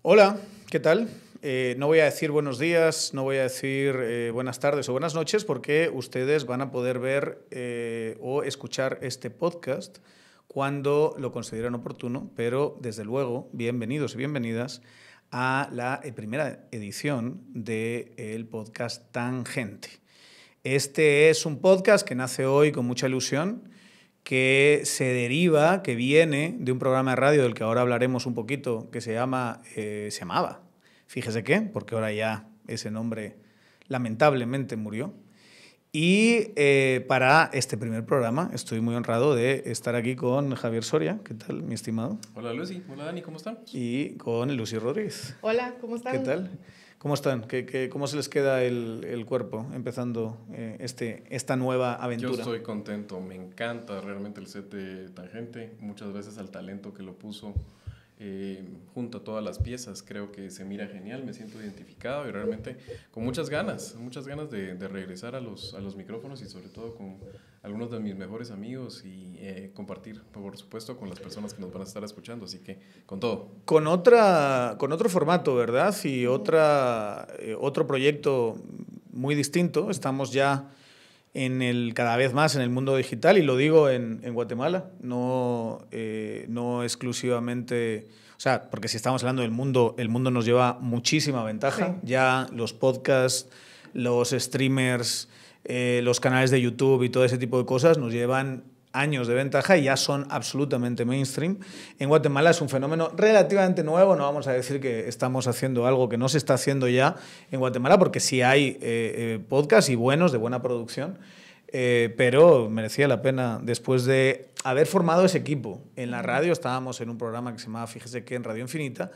Hola, ¿qué tal? Eh, no voy a decir buenos días, no voy a decir eh, buenas tardes o buenas noches porque ustedes van a poder ver eh, o escuchar este podcast cuando lo consideren oportuno, pero desde luego, bienvenidos y bienvenidas a la primera edición del el podcast Tangente. Este es un podcast que nace hoy con mucha ilusión, que se deriva, que viene de un programa de radio del que ahora hablaremos un poquito, que se llama, eh, se llamaba, fíjese qué, porque ahora ya ese nombre lamentablemente murió. Y eh, para este primer programa estoy muy honrado de estar aquí con Javier Soria. ¿Qué tal, mi estimado? Hola, Lucy. Hola, Dani. ¿Cómo están? Y con Lucy Rodríguez. Hola, ¿cómo están? ¿Qué tal? ¿Cómo están? cómo se les queda el, cuerpo empezando eh, este, esta nueva aventura? Yo estoy contento, me encanta realmente el set de Tangente. Muchas gracias al talento que lo puso eh, junto a todas las piezas. Creo que se mira genial, me siento identificado y realmente con muchas ganas, muchas ganas de, regresar a los, a los micrófonos y sobre todo con algunos de mis mejores amigos y eh, compartir, por supuesto, con las personas que nos van a estar escuchando. Así que con todo. Con, otra, con otro formato, ¿verdad? Y otra, eh, otro proyecto muy distinto. Estamos ya en el, cada vez más en el mundo digital, y lo digo en, Guatemala, no, eh, no exclusivamente, o sea, porque si estamos hablando del mundo, el mundo nos lleva muchísima ventaja, ya los podcasts, los streamers, eh, los canales de YouTube y todo ese tipo de cosas nos llevan años de ventaja y ya son absolutamente mainstream. En Guatemala es un fenómeno relativamente nuevo, no vamos a decir que estamos haciendo algo que no se está haciendo ya en Guatemala, porque sí hay eh, eh podcasts y buenos de buena producción, eh, pero merecía la pena después de haber formado ese equipo. En la radio estábamos en un programa que se llamaba Fíjese que en Radio Infinita,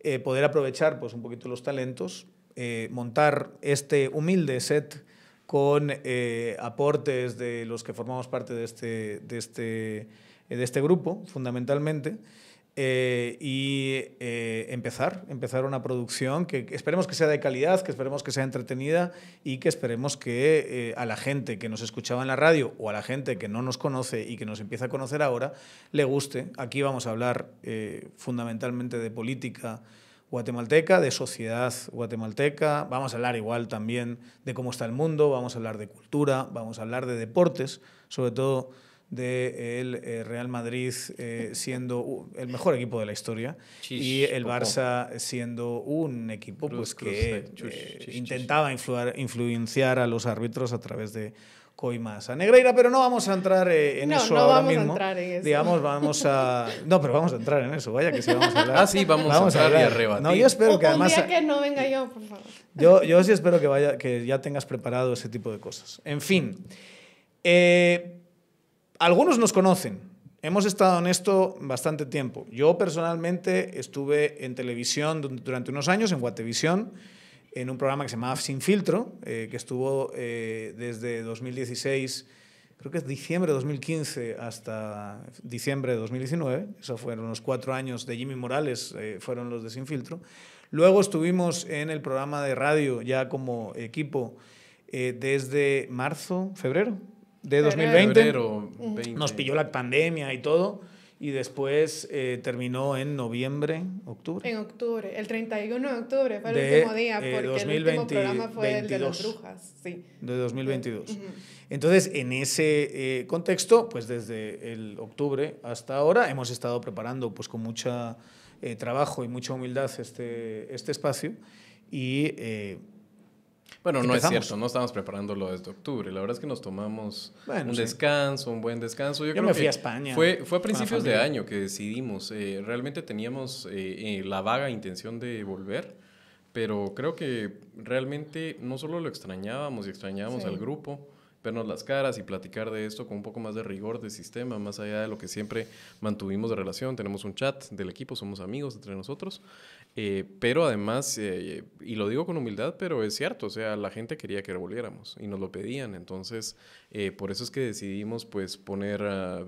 eh, poder aprovechar pues, un poquito los talentos, montar este humilde set con eh, aportes de los que formamos parte de este, este, este grupo, fundamentalmente. Eh, y eh, empezar, empezar una producción que esperemos que sea de calidad, que esperemos que sea entretenida y que esperemos que a la gente que nos escuchaba en la radio o a la gente que no nos conoce y que nos empieza a conocer ahora, le guste. Aquí vamos a hablar fundamentalmente de política guatemalteca, de sociedad guatemalteca, vamos a hablar igual también de cómo está el mundo, vamos a hablar de cultura, vamos a hablar de deportes, sobre todo del de eh, Real Madrid eh, siendo el mejor equipo de la historia y el Barça siendo un equipo pues, que eh, intentaba influenciar a los árbitros a través de coimas a Negreira, pero no vamos a entrar en eso no ahora vamos A entrar en eso. Digamos, vamos a. No, pero vamos a entrar en eso, vaya que sí vamos a hablar. Ah, sí, vamos, a hablar y a No, yo espero que además. que no venga yo, por favor. Yo, sí espero que, vaya, que ya tengas preparado ese tipo de cosas. En fin. Eh, algunos nos conocen. Hemos estado en esto bastante tiempo. Yo personalmente estuve en televisión durante unos años, en Guatevisión, en un programa que se llamaba Sin Filtro, eh, que estuvo eh, desde 2016, creo que es diciembre de 2015 hasta diciembre de 2019. Eso fueron unos cuatro años de Jimmy Morales, eh, fueron los de Sin Filtro. Luego estuvimos en el programa de radio ya como equipo desde marzo, febrero, de 2020. Nos pilló la pandemia y todo. Y después eh, terminó en noviembre, octubre. En octubre, el 31 de octubre fue el último día, eh, porque el último programa fue el de las brujas, sí. De 2022. Entonces, en ese eh, contexto, pues desde el octubre hasta ahora hemos estado preparando pues con mucho trabajo y mucha humildad este, este espacio y bueno, no es cierto, no estábamos preparándolo desde octubre. La verdad es que nos tomamos un descanso, un buen descanso. Yo, me fui a España. Fue, fue a principios de año que decidimos. Eh, realmente teníamos eh, eh, la vaga intención de volver, pero creo que realmente no solo lo extrañábamos y extrañábamos al grupo, vernos las caras y platicar de esto con un poco más de rigor de sistema, más allá de lo que siempre mantuvimos de relación. Tenemos un chat del equipo, somos amigos entre nosotros, eh, pero además, eh, y lo digo con humildad, pero es cierto, o sea, la gente quería que volviéramos y nos lo pedían, entonces eh, por eso es que decidimos pues poner ah,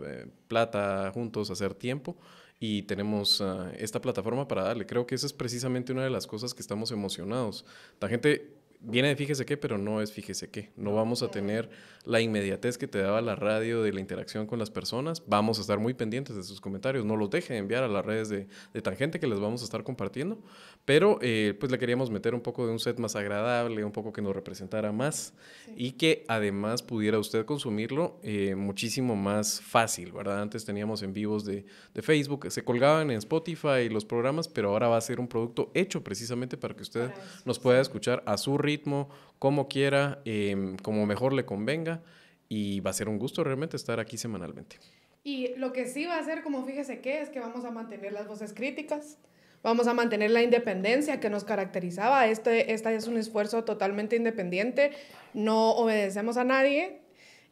plata juntos, hacer tiempo y tenemos ah, esta plataforma para darle. Creo que esa es precisamente una de las cosas que estamos emocionados. La gente viene de fíjese qué, pero no es fíjese qué. No vamos a tener la inmediatez que te daba la radio de la interacción con las personas. Vamos a estar muy pendientes de sus comentarios. No los dejen enviar a las redes de, de Tangente que les vamos a estar compartiendo. Pero eh, pues le queríamos meter un poco de un set más agradable, un poco que nos representara más y que además pudiera usted consumirlo eh, muchísimo más fácil, ¿verdad? Antes teníamos en vivos de, de Facebook, se colgaban en Spotify los programas, pero ahora va a ser un producto hecho precisamente para que usted nos pueda escuchar a su ritmo, como quiera, em, como mejor le convenga. Y va a ser un gusto realmente estar aquí semanalmente. Y lo que sí va a ser, como fíjese que, es que vamos a mantener las voces críticas, vamos a mantener la independencia que nos caracterizaba. Este, este es un esfuerzo totalmente independiente, no obedecemos a nadie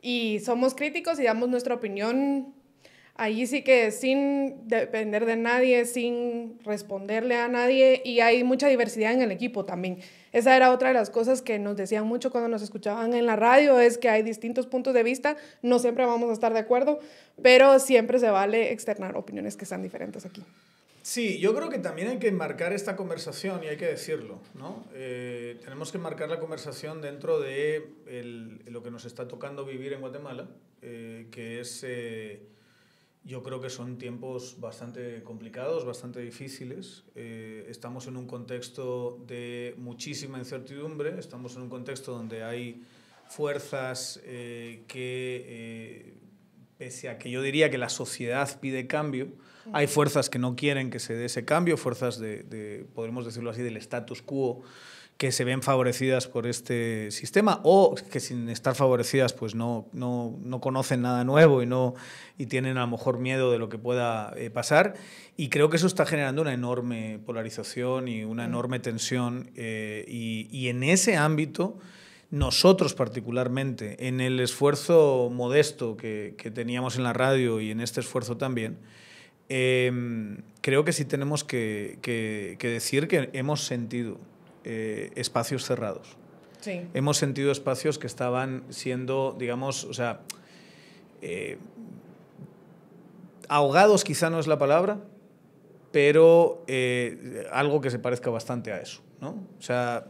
y somos críticos y damos nuestra opinión Ahí sí que sin depender de nadie, sin responderle a nadie y hay mucha diversidad en el equipo también. Esa era otra de las cosas que nos decían mucho cuando nos escuchaban en la radio, es que hay distintos puntos de vista, no siempre vamos a estar de acuerdo, pero siempre se vale externar opiniones que están diferentes aquí. Sí, yo creo que también hay que marcar esta conversación y hay que decirlo, ¿no? Eh, tenemos que marcar la conversación dentro de lo que nos está tocando vivir en Guatemala, eh, que es... Eh, yo creo que son tiempos bastante complicados, bastante difíciles. Eh, estamos en un contexto de muchísima incertidumbre, estamos en un contexto donde hay fuerzas eh, que, eh, pese a que yo diría que la sociedad pide cambio, hay fuerzas que no quieren que se dé ese cambio, fuerzas de, de decirlo así, del status quo que se ven favorecidas por este sistema o que sin estar favorecidas pues no, no, no conocen nada nuevo y, no, y tienen a lo mejor miedo de lo que pueda eh, pasar. Y creo que eso está generando una enorme polarización y una mm. enorme tensión eh, y, y en ese ámbito nosotros particularmente, en el esfuerzo modesto que, que, teníamos en la radio y en este esfuerzo también, eh, creo que sí tenemos que, que, que, decir que hemos sentido eh, espacios cerrados. Hemos sentido espacios que estaban siendo, digamos, o sea, eh, ahogados quizá no es la palabra, pero eh, algo que se parezca bastante a eso, O sea,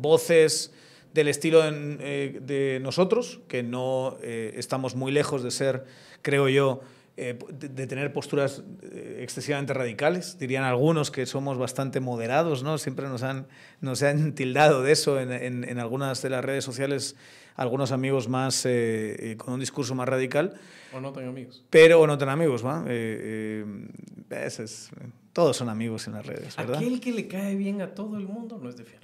voces del estilo de nosotros, que no estamos muy lejos de ser, creo yo, eh, de, tener posturas eh, excesivamente radicales. Dirían algunos que somos bastante moderados, ¿no? Siempre nos han, nos han tildado de eso en, algunas de las redes sociales, algunos amigos más eh, con un discurso más radical. O no tengo amigos. Pero no tengo amigos, ¿va? todos son amigos en las redes, ¿verdad? Aquel que le cae bien a todo el mundo no es de fiar.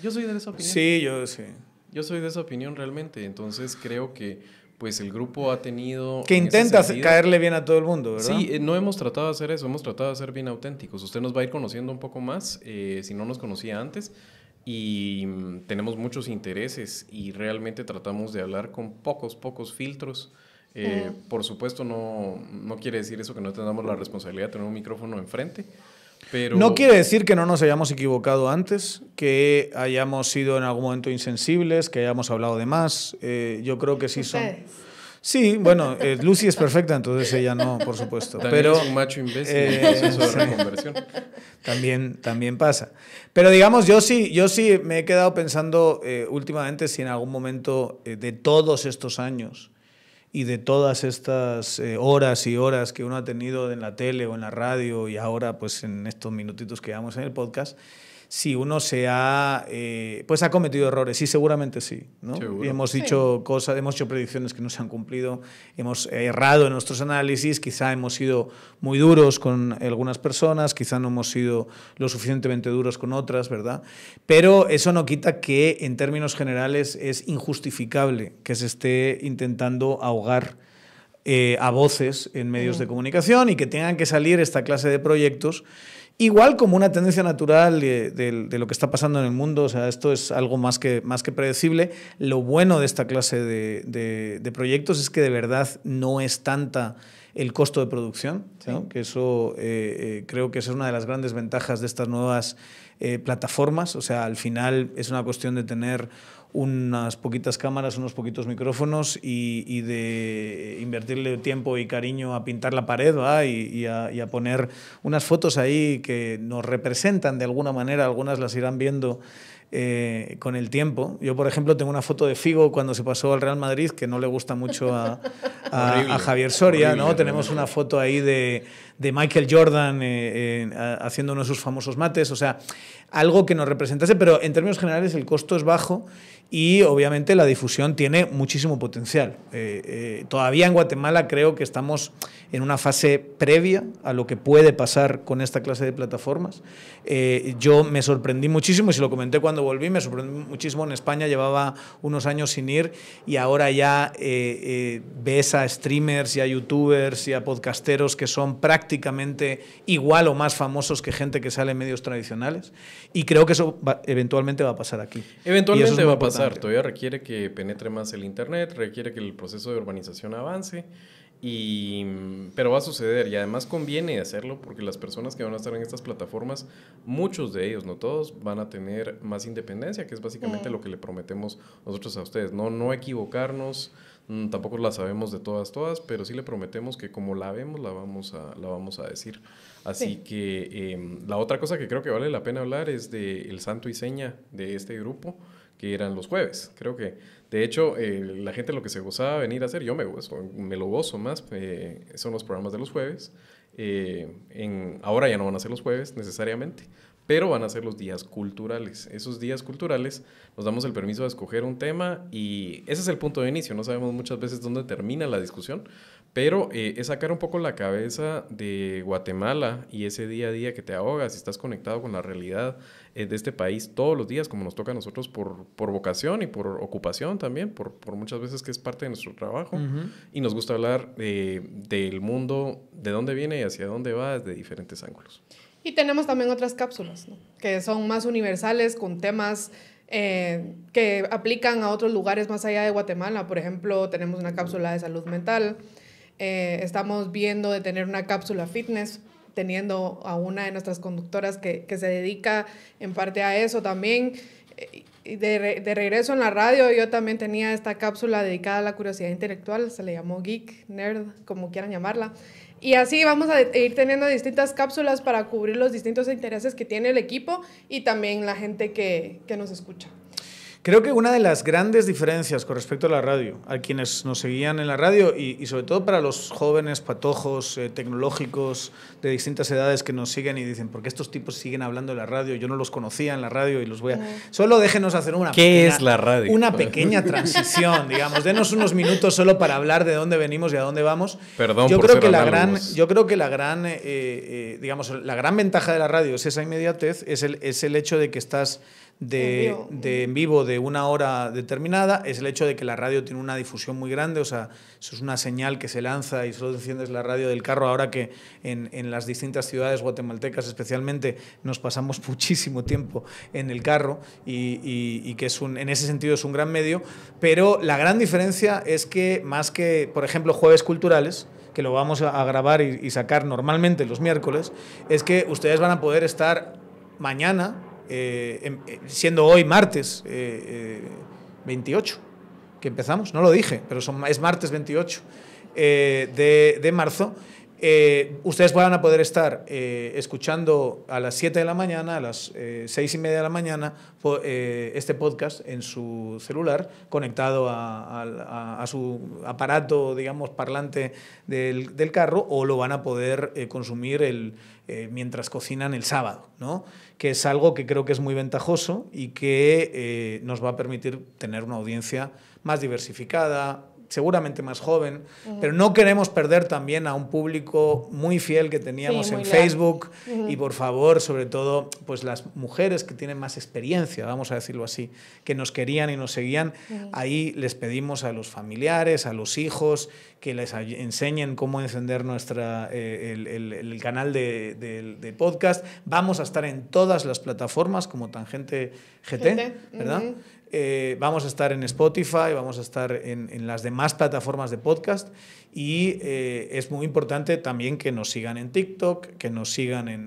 Yo soy de esa opinión. Sí, yo sí. Yo soy de esa opinión realmente, entonces creo que pues el grupo ha tenido... Que intenta caerle bien a todo el mundo, ¿verdad? Sí, eh, no hemos tratado de hacer eso, hemos tratado de ser bien auténticos. Usted nos va a ir conociendo un poco más, eh, si no nos conocía antes, y mm, tenemos muchos intereses y realmente tratamos de hablar con pocos, pocos filtros. Eh, por supuesto, no, no quiere decir eso que no tengamos la responsabilidad de tener un micrófono enfrente, no quiere decir que no nos hayamos equivocado antes, que hayamos sido en algún momento insensibles, que hayamos hablado de más. Eh, yo creo que sí son. Sí, bueno, eh, Lucy es perfecta, entonces ella no, por supuesto. pero es un macho eh, También, también pasa. Pero digamos, yo sí, yo sí me he quedado pensando últimamente si en algún momento de todos estos años y de todas estas eh, horas y horas que uno ha tenido en la tele o en la radio y ahora pues en estos minutitos que vamos en el podcast, si uno se ha, eh, pues ha cometido errores, sí, seguramente sí, ¿no? hemos dicho cosas, hemos hecho predicciones que no se han cumplido, hemos errado en nuestros análisis, quizá hemos sido muy duros con algunas personas, quizá no hemos sido lo suficientemente duros con otras, ¿verdad? Pero eso no quita que en términos generales es injustificable que se esté intentando ahogar eh, a voces en medios mm. de comunicación y que tengan que salir esta clase de proyectos Igual como una tendencia natural de, lo que está pasando en el mundo, o sea, esto es algo más que, más que predecible. Lo bueno de esta clase de, proyectos es que de verdad no es tanta el costo de producción, que eso eh, eh, creo que es una de las grandes ventajas de estas nuevas eh, plataformas. O sea, al final es una cuestión de tener unas poquitas cámaras, unos poquitos micrófonos y, de invertirle tiempo y cariño a pintar la pared Y, a, poner unas fotos ahí que nos representan de alguna manera, algunas las irán viendo. Eh, con el tiempo. Yo, por ejemplo, tengo una foto de Figo cuando se pasó al Real Madrid, que no le gusta mucho a, Javier Soria. ¿no? Tenemos una foto ahí de, Michael Jordan eh, haciendo uno de sus famosos mates. O sea, algo que nos representase, pero en términos generales el costo es bajo y obviamente la difusión tiene muchísimo potencial. Eh, eh, todavía en Guatemala creo que estamos en una fase previa a lo que puede pasar con esta clase de plataformas. Eh, yo me sorprendí muchísimo, y se lo comenté cuando volví, me sorprendí muchísimo en España, llevaba unos años sin ir y ahora ya ves a streamers y a youtubers y a podcasteros que son prácticamente igual o más famosos que gente que sale en medios tradicionales y creo que eso eventualmente va a pasar aquí. Eventualmente va a pasar todavía requiere que penetre más el Internet, requiere que el proceso de urbanización avance. pero va a suceder y además conviene hacerlo porque las personas que van a estar en estas plataformas, muchos de ellos, no todos, van a tener más independencia, que es básicamente lo que le prometemos nosotros a ustedes. No, no equivocarnos, mm, tampoco la sabemos de todas, todas, pero sí le prometemos que como la vemos, la la vamos a decir. Así que em, la otra cosa que creo que vale la pena hablar es de el santo y seña de este grupo, que eran los jueves. Creo que, de hecho, eh, la gente lo que se gozaba venir a hacer, yo me, gozo, lo gozo más, eh, son los programas de los jueves. Eh, ahora ya no van a ser los jueves necesariamente, pero van a ser los días culturales. Esos días culturales nos damos el permiso de escoger un tema y ese es el punto de inicio. No sabemos muchas veces dónde termina la discusión, pero eh, es sacar un poco la cabeza de Guatemala y ese día a día que te ahogas y estás conectado con la realidad eh, de este país todos los días, como nos toca a nosotros por, vocación y por ocupación también, por, muchas veces que es parte de nuestro trabajo. Y nos gusta hablar eh, del mundo, de dónde viene y hacia dónde va desde diferentes ángulos. Y tenemos también otras cápsulas, que son más universales, con temas eh, que aplican a otros lugares más allá de Guatemala. Por ejemplo, tenemos una cápsula de salud mental, eh, estamos viendo de tener una cápsula fitness, teniendo a una de nuestras conductoras que, se dedica en parte a eso también. Eh, de, de regreso en la radio, yo también tenía esta cápsula dedicada a la curiosidad intelectual, se le llamó geek, nerd, como quieran llamarla. Y así vamos a ir teniendo distintas cápsulas para cubrir los distintos intereses que tiene el equipo y también la gente que, que nos escucha. Creo que una de las grandes diferencias con respecto a la radio, a quienes nos seguían en la radio y, sobre todo para los jóvenes patojos eh, tecnológicos de distintas edades que nos siguen y dicen, ¿por qué estos tipos siguen hablando de la radio? Yo no los conocía en la radio y los voy a... Solo déjenos hacer una... ¿Qué es la radio? Una pequeña transición, digamos. Denos unos minutos solo para hablar de dónde venimos y a dónde vamos. Perdón, yo por creo que la gran, Yo creo que la gran, eh, eh, digamos, la gran ventaja de la radio es esa inmediatez, es es el hecho de que estás de, de, en vivo de una hora determinada es el hecho de que la radio tiene una difusión muy grande, o sea, eso es una señal que se lanza y solo enciendes la radio del carro ahora que en, las distintas ciudades guatemaltecas especialmente nos pasamos muchísimo tiempo en el carro y, que es un, en ese sentido es un gran medio, pero la gran diferencia es que más que, por ejemplo, jueves culturales, que lo vamos a grabar y sacar normalmente los miércoles, es que ustedes van a poder estar mañana eh, em, eh, siendo hoy martes 28, eh, que empezamos, no lo dije, pero es martes 28 de, de marzo. Eh, ustedes van a poder estar eh, escuchando a las 7 de la mañana, a las 6 eh, y media de la mañana, este podcast en su celular, conectado a, su aparato, digamos, parlante del, carro, o lo van a poder consumir mientras cocinan el sábado, ¿no? que es algo que creo que es muy ventajoso y que nos va a permitir tener una audiencia más diversificada, seguramente más joven, pero no queremos perder también a un público muy fiel que teníamos en Facebook y por favor, sobre todo, pues las mujeres que tienen más experiencia, vamos a decirlo así, que nos querían y nos seguían, ahí les pedimos a los familiares, a los hijos, que les enseñen cómo encender nuestra, eh, el, canal de, de, podcast. Vamos a estar en todas las plataformas como Tangente GT, ¿verdad? Eh, vamos a estar en Spotify, vamos a estar en, las demás plataformas de podcast y eh, es muy importante también que nos sigan en TikTok, que nos sigan en,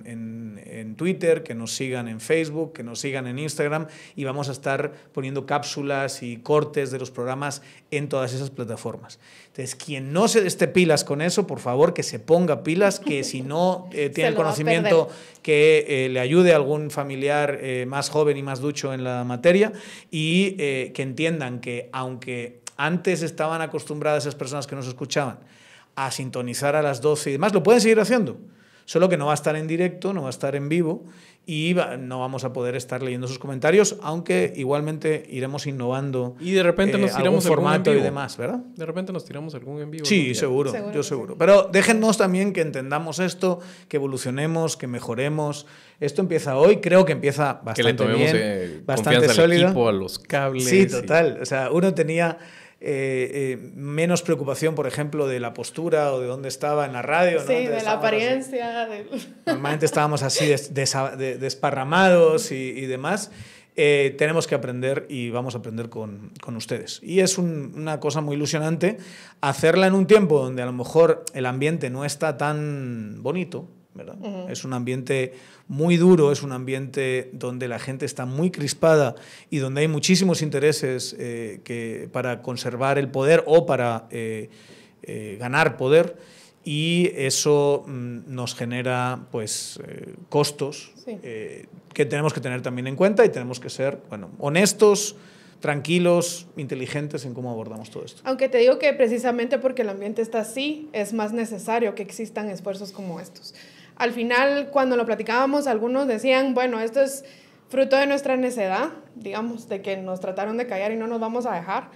Twitter, que nos sigan en Facebook, que nos sigan en Instagram y vamos a estar poniendo cápsulas y cortes de los programas en todas esas plataformas. Entonces, quien no se esté pilas con eso, por favor, que se ponga pilas, que si no eh, tiene el conocimiento, que eh, le ayude a algún familiar eh, más joven y más ducho en la materia y que entiendan que aunque antes estaban acostumbradas esas personas que nos escuchaban a sintonizar a las 12 y demás, lo pueden seguir haciendo, solo que no va a estar en directo, no va a estar en vivo y no vamos a poder estar leyendo sus comentarios, aunque igualmente iremos innovando. Y de repente nos eh, tiramos algún formato y demás, ¿verdad? De repente nos tiramos algún en vivo. Sí, seguro, yo seguro. Pero déjennos también que entendamos esto, que evolucionemos, que mejoremos. Esto empieza hoy, creo que empieza bastante que le tomemos, bien, eh, bastante sólido. a los cables. Sí, total. O sea, uno tenía eh, eh, menos preocupación, por ejemplo, de la postura o de dónde estaba en la radio. Sí, de la apariencia. Normalmente estábamos así desparramados y, demás. Eh, tenemos que aprender y vamos a aprender con, con ustedes. Y es una cosa muy ilusionante hacerla en un tiempo donde a lo mejor el ambiente no está tan bonito, es un ambiente muy duro, es un ambiente donde la gente está muy crispada y donde hay muchísimos intereses eh, que, para conservar el poder o para eh, eh, ganar poder y eso mm, nos genera pues costos que tenemos que tener también en cuenta y tenemos que ser bueno, honestos, tranquilos, inteligentes en cómo abordamos todo esto. Aunque te digo que precisamente porque el ambiente está así, es más necesario que existan esfuerzos como estos. Al final, cuando lo platicábamos, algunos decían, bueno, esto es fruto de nuestra necedad, digamos, de que nos trataron de callar y no nos vamos a dejar.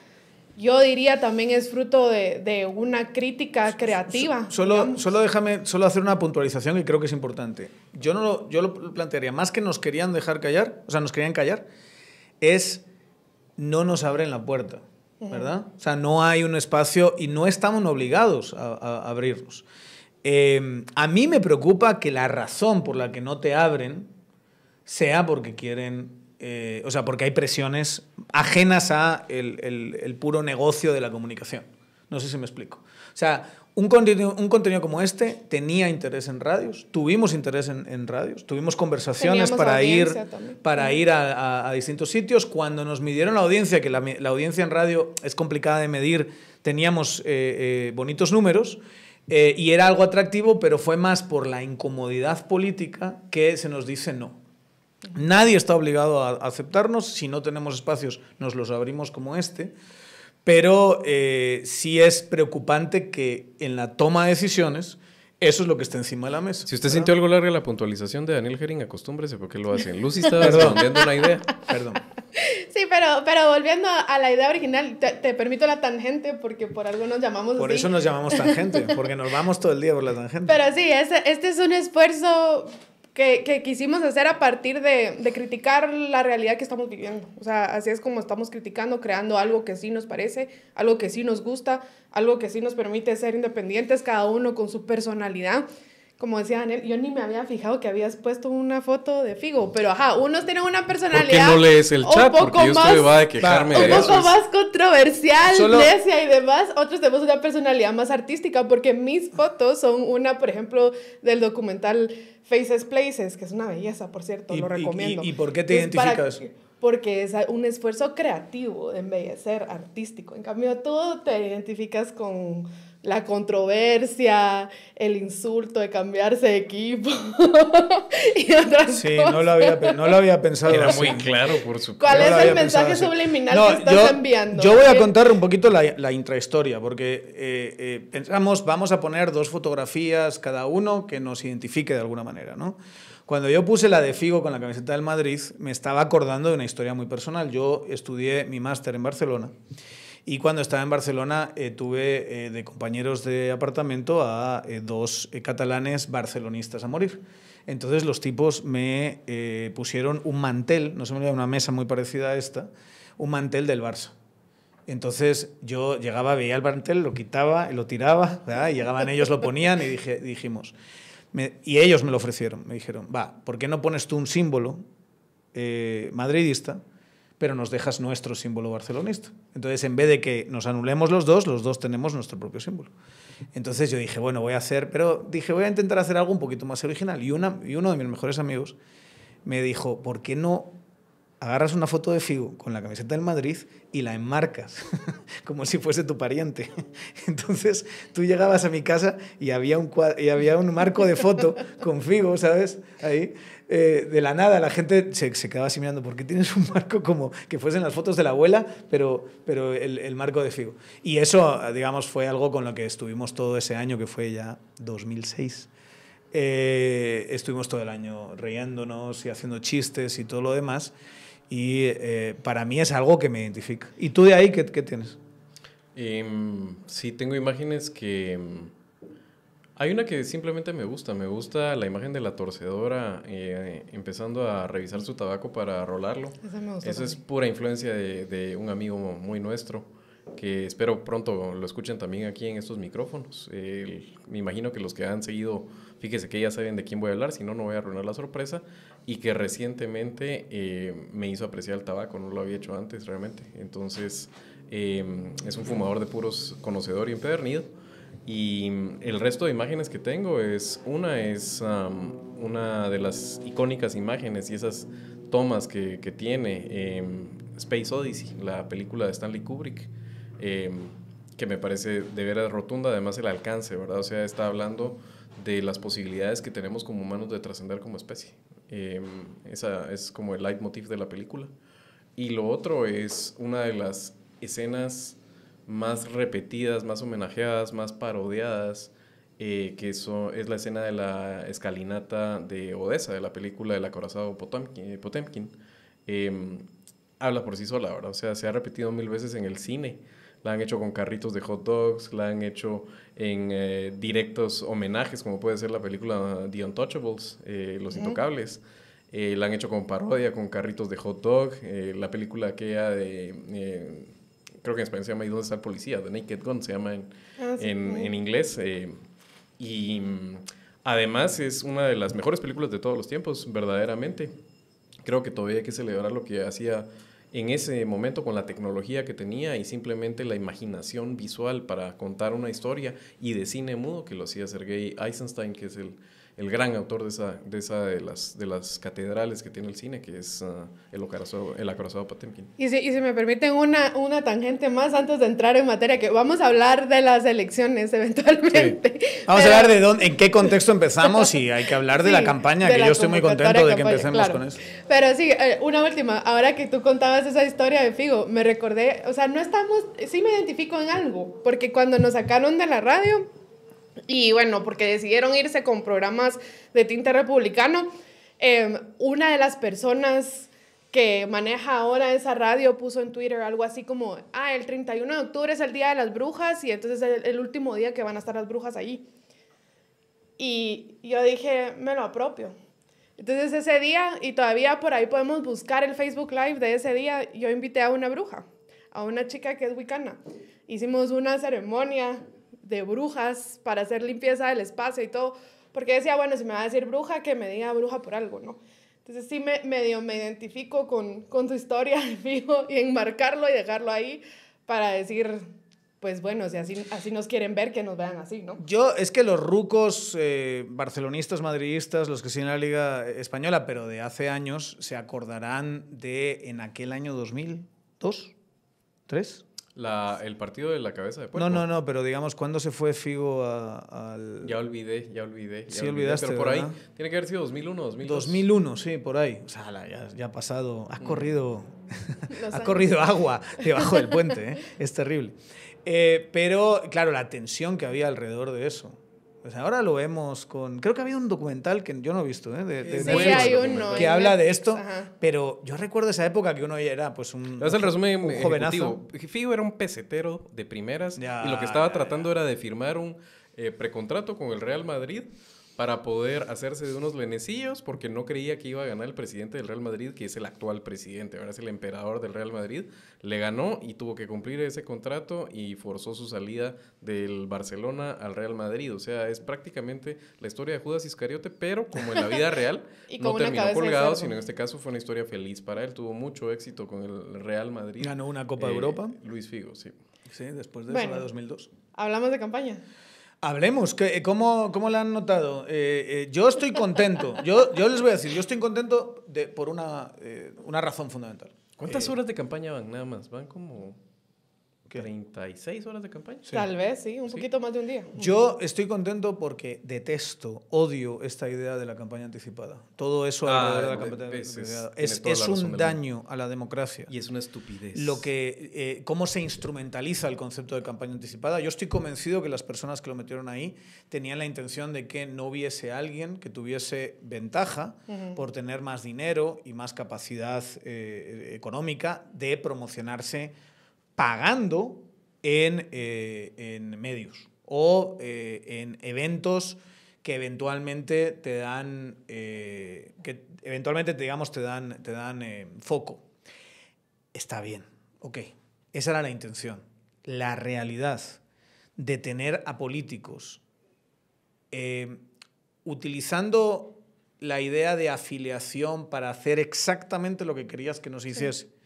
Yo diría también es fruto de, una crítica creativa. Solo, solo déjame solo hacer una puntualización y creo que es importante. Yo, no lo, plantearía, más que nos querían dejar callar, o sea, nos querían callar, es no nos abren la puerta, ¿verdad? O sea, no hay un espacio y no estamos obligados a abrirnos. Em, a mí me preocupa que la razón por la que no te abren sea porque quieren, eh, o sea, porque hay presiones ajenas a el, puro negocio de la comunicación. No sé si me explico. O sea, un contenido, un contenido como este tenía interés en radios, tuvimos interés en, radios, tuvimos conversaciones para ir, para ir a, distintos sitios. Cuando nos midieron la audiencia, que la, audiencia en radio es complicada de medir, teníamos eh, eh, bonitos números. Eh, y era algo atractivo, pero fue más por la incomodidad política que se nos dice no. Nadie está obligado a aceptarnos, si no tenemos espacios nos los abrimos como este, pero eh, sí es preocupante que en la toma de decisiones eso es lo que está encima de la mesa. Si usted sintió algo largo la puntualización de Daniel Herring, acostúmbrese porque lo hacen. Lucy estaba respondiendo una idea. Perdón. Sí, pero, pero volviendo a la idea original, te, permito la tangente porque por algo nos llamamos Por eso nos llamamos tangente, porque nos vamos todo el día por la tangente. Pero sí, este es un esfuerzo que, que, quisimos hacer a partir de, de, criticar la realidad que estamos viviendo. O sea, así es como estamos criticando, creando algo que sí nos parece, algo que sí nos gusta, algo que sí nos permite ser independientes, cada uno con su personalidad. Como decía Daniel, yo ni me había fijado que habías puesto una foto de Figo, pero ajá, unos tienen una personalidad. ¿Por no lees el chat? poco más, un poco más controversial, Solo... y demás. Otros tenemos una personalidad más artística, porque mis fotos son una, por ejemplo, del documental Faces Places, que es una belleza, por cierto, lo recomiendo. Y, por qué te identificas? porque es un esfuerzo creativo de embellecer, artístico. En cambio, tú te identificas con la controversia, el insulto de cambiarse de equipo y otras sí, cosas. Sí, no lo había, no lo había pensado. Era muy claro, por supuesto. ¿Cuál es el mensaje subliminal que estás enviando? Yo voy a contar un poquito la, intrahistoria, porque eh, eh, pensamos, vamos a poner dos fotografías cada uno que nos identifique de alguna manera, ¿no? Cuando yo puse la de Figo con la camiseta del Madrid, me estaba acordando de una historia muy personal. Yo estudié mi máster en Barcelona. Y cuando estaba en Barcelona eh, tuve eh, de compañeros de apartamento a eh, dos catalanes barcelonistas a morir. Entonces los tipos me pusieron un mantel, no se me olvida, una mesa muy parecida a esta, un mantel del Barça. Entonces yo llegaba, veía el mantel, lo quitaba, lo tiraba, y llegaban ellos, lo ponían y dije, dijimos, y ellos me lo ofrecieron, me dijeron, va, ¿por qué no pones tú un símbolo madridista? pero nos dejas nuestro símbolo barcelonista. Entonces, en vez de que nos anulemos los dos, los dos tenemos nuestro propio símbolo. Entonces yo dije, bueno, voy a hacer, pero dije, voy a intentar hacer algo un poquito más original. Y, y uno de mis mejores amigos me dijo, ¿por qué no agarras una foto de Figo con la camiseta del Madrid y la enmarcas, como si fuese tu pariente. Entonces tú llegabas a mi casa y había un, y había un marco de foto con Figo, ¿sabes? Ahí. Eh, de la nada la gente se, se, quedaba así mirando, porque tienes un marco como que fuesen las fotos de la abuela, pero, pero el, marco de Figo. Y eso, digamos, fue algo con lo que estuvimos todo ese año, que fue ya 2006. Eh, estuvimos todo el año riéndonos y haciendo chistes y todo lo demás. Y eh, para mí es algo que me identifica. ¿Y tú de ahí qué, qué tienes? Em, sí, tengo imágenes que em, hay una que simplemente me gusta, me gusta la imagen de la torcedora eh, empezando a revisar su tabaco para rolarlo. Esa me gusta. Esa es pura influencia de, un amigo muy nuestro, que espero pronto lo escuchen también aquí en estos micrófonos. me imagino que los que han seguido, fíjese que ya saben de quién voy a hablar, si no, no voy a arruinar la sorpresa, y que recientemente eh, me hizo apreciar el tabaco, no lo había hecho antes realmente. Entonces, eh, es un fumador de puros conocedor y empedernido y el resto de imágenes que tengo es, una es una de las icónicas imágenes y esas tomas que, tiene em, Space Odyssey, la película de Stanley Kubrick, em, que me parece de veras rotunda, además el alcance, ¿verdad? O sea, está hablando de las posibilidades que tenemos como humanos de trascender como especie. Em, esa es como el leitmotiv de la película. Y lo otro es una de las escenas más repetidas, más homenajeadas, más parodiadas, eh, que eso es la escena de la escalinata de Odessa, de la película del acorazado Potemkin. Eh, em, habla por sí sola, ¿verdad? O sea, se ha repetido mil veces en el cine. La han hecho con carritos de hot dogs, la han hecho en eh, directos homenajes, como puede ser la película The Untouchables, Los Intocables. la han hecho con parodia, con carritos de hot dog, la película aquella de creo que en español se llama ¿Y dónde está el policía? The Naked Gun se llama en, ah, inglés. Eh, y además es una de las mejores películas de todos los tiempos, verdaderamente. Creo que todavía hay que celebrar lo que hacía en ese momento con la tecnología que tenía y simplemente la imaginación visual para contar una historia y de cine mudo que lo hacía Sergei Eisenstein, que es el el gran autor de esa, de, esa de, las, de las catedrales que tiene el cine, que es ah, el, acorazado, el Y si, me permiten una, una tangente más antes de entrar en materia, que vamos a hablar de las elecciones eventualmente. Vamos a hablar de en qué contexto empezamos y hay que hablar de la campaña, que yo estoy muy contento de que empecemos con eso. Pero sí, eh, una última, ahora que tú contabas esa historia de Figo, me recordé, o sea, no estamos, sí me identifico en algo, porque cuando nos sacaron de la radio, y bueno, porque decidieron irse con programas de tinte republicano. Em, una de las personas que maneja ahora esa radio puso en Twitter algo así como, ah, el 31 de octubre es el Día de las Brujas y entonces es el, el último día que van a estar las brujas allí. Y yo dije, me lo apropio. Entonces ese día, y todavía por ahí podemos buscar el Facebook Live de ese día, yo invité a una bruja, a una chica que es wicana. Hicimos una ceremonia de brujas para hacer limpieza del espacio y todo, porque decía, bueno, si me va a decir bruja, que me diga bruja por algo, ¿no? Entonces sí me, medio me identifico con, con tu historia, fijo, y enmarcarlo y dejarlo ahí para decir, pues bueno, si así, así nos quieren ver, que nos vean así, ¿no? Yo, es que los rucos eh, barcelonistas, madridistas, los que siguen la Liga Española, pero de hace años, se acordarán de en aquel año 2002, 3, la, ¿El partido de la cabeza de puente No, no, no, pero digamos, ¿cuándo se fue Figo al...? Ya olvidé, ya olvidé. sí, olvidaste, Pero por ahí, tiene que haber sido 2001, 2002. 2001, sí, por ahí. O sea, ya, ya ha pasado, ha mm. corrido... ha corrido agua debajo del puente, ¿eh? es terrible. Eh, pero, claro, la tensión que había alrededor de eso. Pues, ahora lo vemos con. Creo que había un documental que yo no he visto, ¿eh? De, Que habla de esto, pero yo recuerdo esa época que uno era, pues, un. Es el resumen muy jovenazo. Figo era un pesetero de primeras y lo que estaba tratando era de firmar un eh, precontrato con el Real Madrid para poder hacerse de unos venecillos porque no creía que iba a ganar el presidente del Real Madrid, que es el actual presidente, ahora es el emperador del Real Madrid. Le ganó y tuvo que cumplir ese contrato y forzó su salida del Barcelona al Real Madrid. O sea, es prácticamente la historia de Judas Iscariote, pero como en la vida real, no terminó colgado, sino en este caso fue una historia feliz para él. Tuvo mucho éxito con el Real Madrid. Ganó una Copa de eh, Europa. Luis Figo, sí. Sí, después de la 2002. Hablamos de campaña. Hablemos, ¿cómo, cómo la han notado? Eh, eh, yo estoy contento, yo, yo les voy a decir, yo estoy contento de, por una, eh, una razón fundamental. ¿Cuántas horas de campaña van nada más? Van como... 36 horas de campaña. Tal vez, sí, un poquito más de un día. Yo estoy contento porque detesto, odio esta idea de la campaña anticipada. Todo eso ah, alrededor de la eh, campaña eh, anticipada. Es, un daño a la democracia. Y es una estupidez. Lo que, eh, cómo se instrumentaliza el concepto de campaña anticipada. Yo estoy convencido que las personas que lo metieron ahí tenían la intención de que no hubiese alguien que tuviese ventaja por tener más dinero y más capacidad económica de promocionarse pagando eh, en, medios o eh, en eventos que eventualmente te dan, eh, que eventualmente, digamos, te dan, te dan foco. Está bien, ok. Esa era la intención. La realidad de tener a políticos utilizando la idea de afiliación para hacer exactamente lo que querías que nos hiciese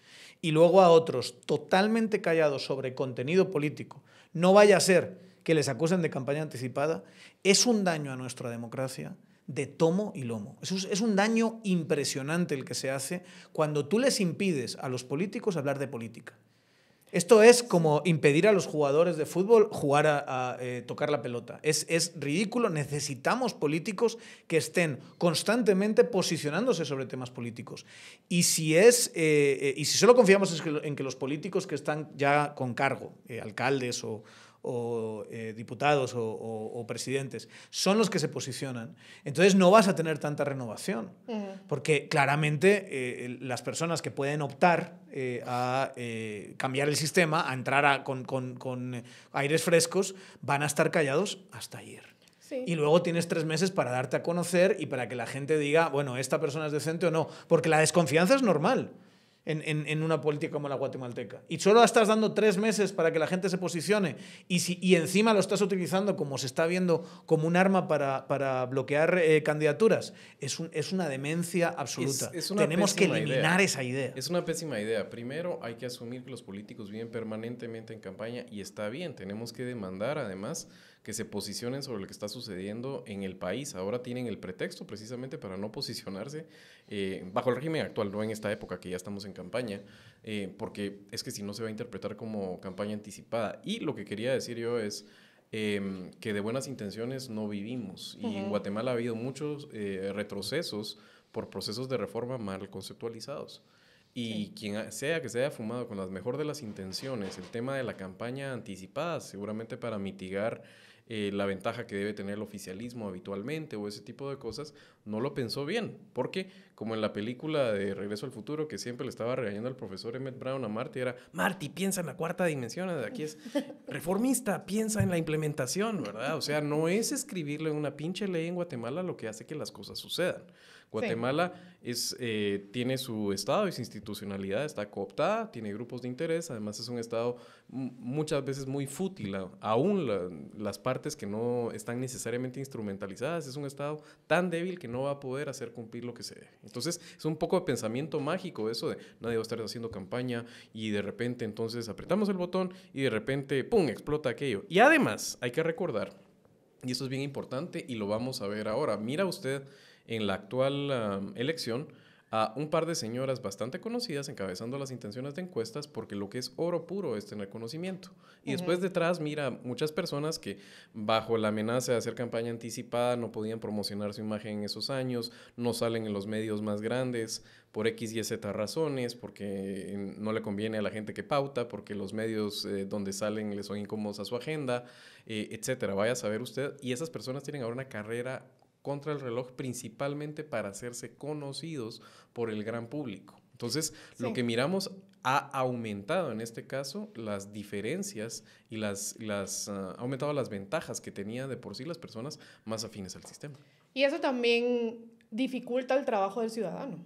y luego a otros totalmente callados sobre contenido político, no vaya a ser que les acusen de campaña anticipada, es un daño a nuestra democracia de tomo y lomo. Es un, daño impresionante el que se hace cuando tú les impides a los políticos hablar de política. Esto es como impedir a los jugadores de fútbol jugar a, eh, tocar la pelota. Es, ridículo. Necesitamos políticos que estén constantemente posicionándose sobre temas políticos. Y si, es, eh, eh, y si solo confiamos en que los políticos que están ya con cargo, alcaldes o, o eh, diputados o, presidentes, son los que se posicionan, entonces no vas a tener tanta renovación, porque claramente eh, las personas que pueden optar eh, a cambiar el sistema, a entrar con, aires frescos, van a estar callados hasta ayer. Y luego tienes tres meses para darte a conocer y para que la gente diga, bueno, esta persona es decente o no, porque la desconfianza es normal en, una política como la guatemalteca. Y solo estás dando tres meses para que la gente se posicione y, encima lo estás utilizando como se está viendo como un arma para, para bloquear eh, candidaturas. Es, un, es una demencia absoluta. Tenemos que eliminar esa idea. Es una pésima idea. Primero hay que asumir que los políticos viven permanentemente en campaña y está bien. Tenemos que demandar además que se posicionen sobre lo que está sucediendo en el país. Ahora tienen el pretexto precisamente para no posicionarse eh, bajo el régimen actual, no en esta época que ya estamos en campaña, eh, porque es que si no se va a interpretar como campaña anticipada. Y lo que quería decir yo es... Em, que de buenas intenciones no vivimos. Y en Guatemala ha habido muchos eh, retrocesos por procesos de reforma mal conceptualizados. Y quien sea que se haya fumado con las mejor de las intenciones el tema de la campaña anticipada, seguramente para mitigar eh, la ventaja que debe tener el oficialismo habitualmente o ese tipo de cosas, no lo pensó bien, porque como en la película de Regreso al Futuro, que siempre le estaba regañando al profesor Emmett Brown a Marty, era, Marty, piensa en la cuarta dimensión, aquí es reformista, piensa en la implementación, ¿verdad? O sea, no es escribirle una pinche ley en Guatemala lo que hace que las cosas sucedan. Guatemala es, eh, tiene su Estado y su institucionalidad está cooptada, tiene grupos de interés, además es un Estado muchas veces muy fútil, aún las partes que no están necesariamente instrumentalizadas, es un Estado tan débil que no va a poder hacer cumplir lo que se debe. Entonces, es un poco de pensamiento mágico eso de nadie va a estar haciendo campaña y de repente entonces apretamos el botón y de repente, ¡pum!, explota aquello. Y además, hay que recordar, y eso es bien importante y lo vamos a ver ahora, mira usted en la actual elección, a un par de señoras bastante conocidas encabezando las intenciones de encuestas porque lo que es oro puro es tener conocimiento. Y después detrás mira muchas personas que bajo la amenaza de hacer campaña anticipada no podían promocionar su imagen en esos años, no salen en los medios más grandes por X y Z razones, porque no le conviene a la gente que pauta, porque los medios eh, donde salen les son incómodos a su agenda, eh, etcétera. Vaya a saber usted. Y esas personas tienen ahora una carrera contra el reloj principalmente para hacerse conocidos por el gran público. Entonces, lo que miramos ha aumentado en este caso las diferencias y las, las ah, ha aumentado las ventajas que tenía de por sí las personas más afines al sistema. Y eso también dificulta el trabajo del ciudadano.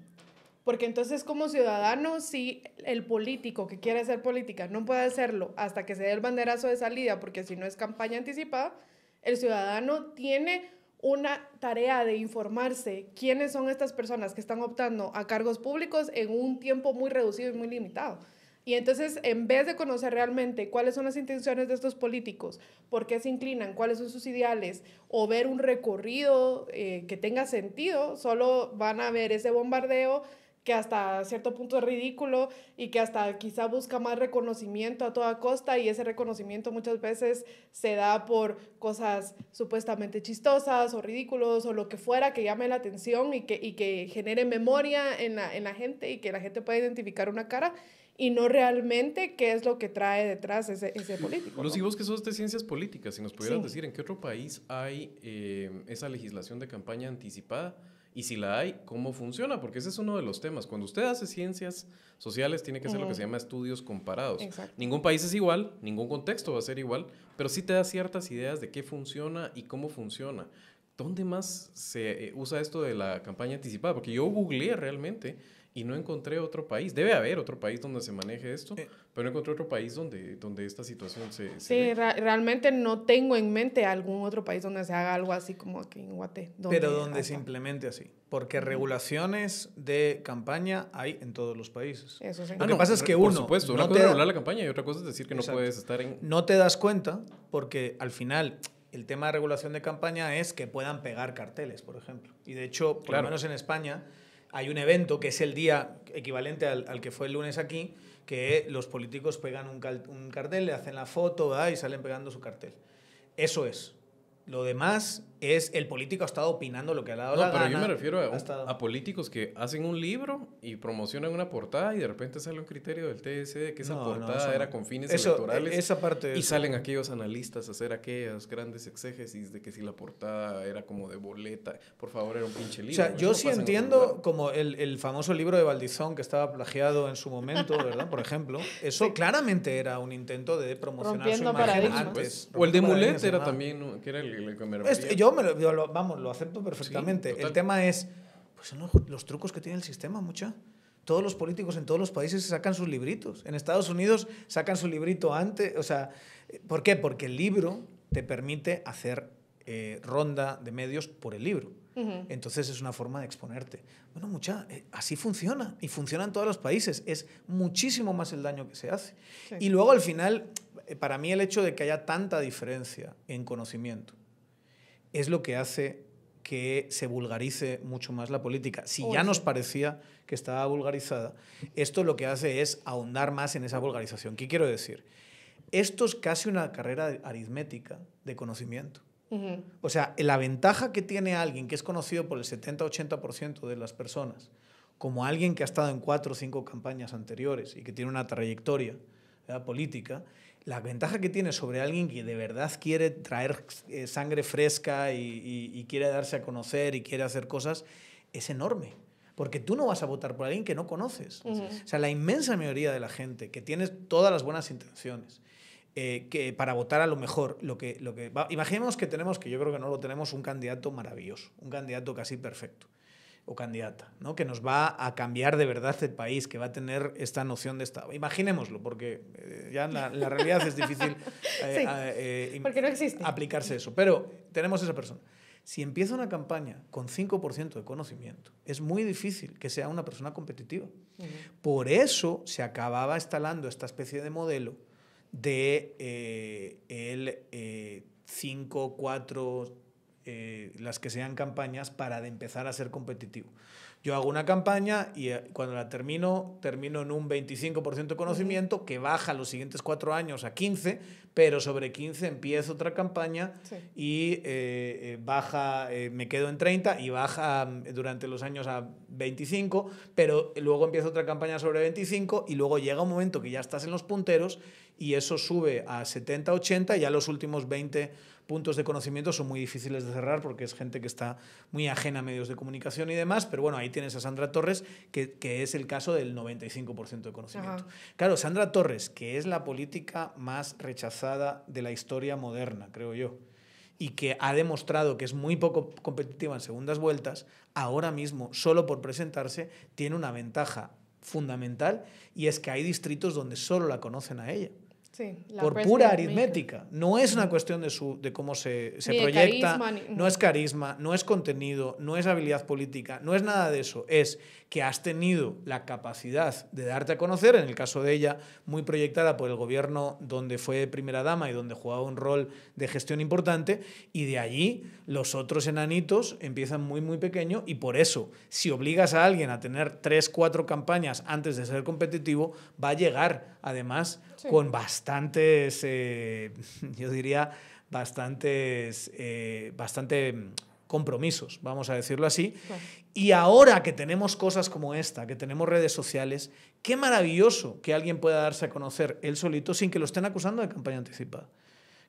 Porque entonces como ciudadano, si el político que quiere hacer política no puede hacerlo hasta que se dé el banderazo de salida, porque si no es campaña anticipada, el ciudadano tiene una tarea de informarse quiénes son estas personas que están optando a cargos públicos en un tiempo muy reducido y muy limitado. Y entonces, en vez de conocer realmente cuáles son las intenciones de estos políticos, por qué se inclinan, cuáles son sus ideales, o ver un recorrido eh, que tenga sentido, solo van a ver ese bombardeo que hasta cierto punto es ridículo y que hasta quizá busca más reconocimiento a toda costa y ese reconocimiento muchas veces se da por cosas supuestamente chistosas o ridículos o lo que fuera que llame la atención y que, y que genere memoria en la, en la gente y que la gente pueda identificar una cara y no realmente qué es lo que trae detrás ese, ese político. Bueno, ¿no? si vos que sos de ciencias políticas, si nos pudieras decir en qué otro país hay eh, esa legislación de campaña anticipada y si la hay, cómo funciona, porque ese es uno de los temas. Cuando usted hace ciencias sociales, tiene que hacer lo que se llama estudios comparados. Ningún país es igual, ningún contexto va a ser igual, pero sí te da ciertas ideas de qué funciona y cómo funciona. ¿Dónde más se eh, usa esto de la campaña anticipada? Porque yo googleé realmente y no encontré otro país. Debe haber otro país donde se maneje esto, eh. pero no encontré otro país donde, donde esta situación se... sí, realmente no tengo en mente algún otro país donde se haga algo así como aquí en Guate. pero donde simplemente así, porque regulaciones de campaña hay en todos los países. Eso sí. Lo ah, que pasa es que uno... Por supuesto, una no cosa es regular la campaña y otra cosa es decir que no puedes estar en... No te das cuenta porque al final... El tema de regulación de campaña es que puedan pegar carteles, por ejemplo. Y de hecho, por lo menos en España, hay un evento que es el día equivalente al, que fue el lunes aquí, que los políticos pegan un, cartel, le hacen la foto y salen pegando su cartel. Eso es. Lo demás es el político ha estado opinando lo que ha dado no, la pero yo me refiero a, políticos que hacen un libro y promocionan una portada y de repente sale un criterio del TSE de que esa portada era con fines electorales. E-, esa parte y salen aquellos analistas a hacer aquellas grandes exégesis de que si la portada era como de boleta, por favor, era un pinche libro. O sea, yo sí entiendo como el, el, famoso libro de Valdizón que estaba plagiado en su momento, ¿verdad? Por ejemplo, eso claramente era un intento de promocionar su imagen antes. O el de Mulet era también, que era el yo, me lo, vamos, lo acepto perfectamente. el tema es, pues los, trucos que tiene el sistema, mucha. Todos los políticos en todos los países sacan sus libritos. En Estados Unidos sacan su librito antes. O sea, ¿por qué? Porque el libro te permite hacer eh, ronda de medios por el libro. Entonces es una forma de exponerte. Bueno, mucha, eh, así funciona y funciona en todos los países. Es muchísimo más el daño que se hace. Y luego al final, eh, para mí el hecho de que haya tanta diferencia en conocimiento es lo que hace que se vulgarice mucho más la política. Si ya nos parecía que estaba vulgarizada, esto lo que hace es ahondar más en esa vulgarización. ¿Qué quiero decir? Esto es casi una carrera aritmética de conocimiento. O sea, la ventaja que tiene alguien que es conocido por el 70-80% de las personas, como alguien que ha estado en cuatro o cinco campañas anteriores y que tiene una trayectoria política, la ventaja que tiene sobre alguien que de verdad quiere traer eh, sangre fresca y, quiere darse a conocer y quiere hacer cosas es enorme. Porque tú no vas a votar por alguien que no conoces. O sea, la inmensa mayoría de la gente que tiene todas las buenas intenciones, eh, que para votar a lo mejor, lo que, lo que imaginemos que tenemos, que yo creo que no lo tenemos, un candidato maravilloso, un candidato casi perfecto o candidata, ¿no? que nos va a cambiar de verdad el país, que va a tener esta noción de Estado. Imaginémoslo, porque eh, ya la, la, realidad es difícil eh, eh, aplicarse eso, pero tenemos esa persona. Si empieza una campaña con 5% de conocimiento, es muy difícil que sea una persona competitiva. Por eso se acababa instalando esta especie de modelo de el 5, 4, eh, las que sean campañas para de empezar a ser competitivo. Yo hago una campaña y eh, cuando la termino, termino en un 25% de conocimiento que baja los siguientes cuatro años a 15, pero sobre 15 empiezo otra campaña y eh, baja, me quedo en 30 y baja mm, durante los años a 25, pero luego empiezo otra campaña sobre 25 y luego llega un momento que ya estás en los punteros y eso sube a 70, 80 y ya los últimos 20 puntos de conocimiento son muy difíciles de cerrar porque es gente que está muy ajena a medios de comunicación y demás, pero bueno, ahí tienes a Sandra Torres, que, es el caso del 95% de conocimiento. Claro, Sandra Torres, que es la política más rechazada de la historia moderna, creo yo y que ha demostrado que es muy poco competitiva en segundas vueltas, ahora mismo, solo por presentarse, tiene una ventaja fundamental y es que hay distritos donde solo la conocen a ella por pura aritmética. No es una cuestión de, su, de cómo se, proyecta, no es carisma, no es contenido, no es habilidad política, no es nada de eso. Es que has tenido la capacidad de darte a conocer, en el caso de ella, muy proyectada por el gobierno donde fue primera dama y donde jugaba un rol de gestión importante, y de allí los otros enanitos empiezan muy, muy pequeño, y por eso, si obligas a alguien a tener tres, cuatro campañas antes de ser competitivo, va a llegar, además, con bastante bastantes, eh, yo diría, bastantes, eh, bastante mm, compromisos, vamos a decirlo así. Y ahora que tenemos cosas como esta, que tenemos redes sociales, qué maravilloso que alguien pueda darse a conocer él solito sin que lo estén acusando de campaña anticipada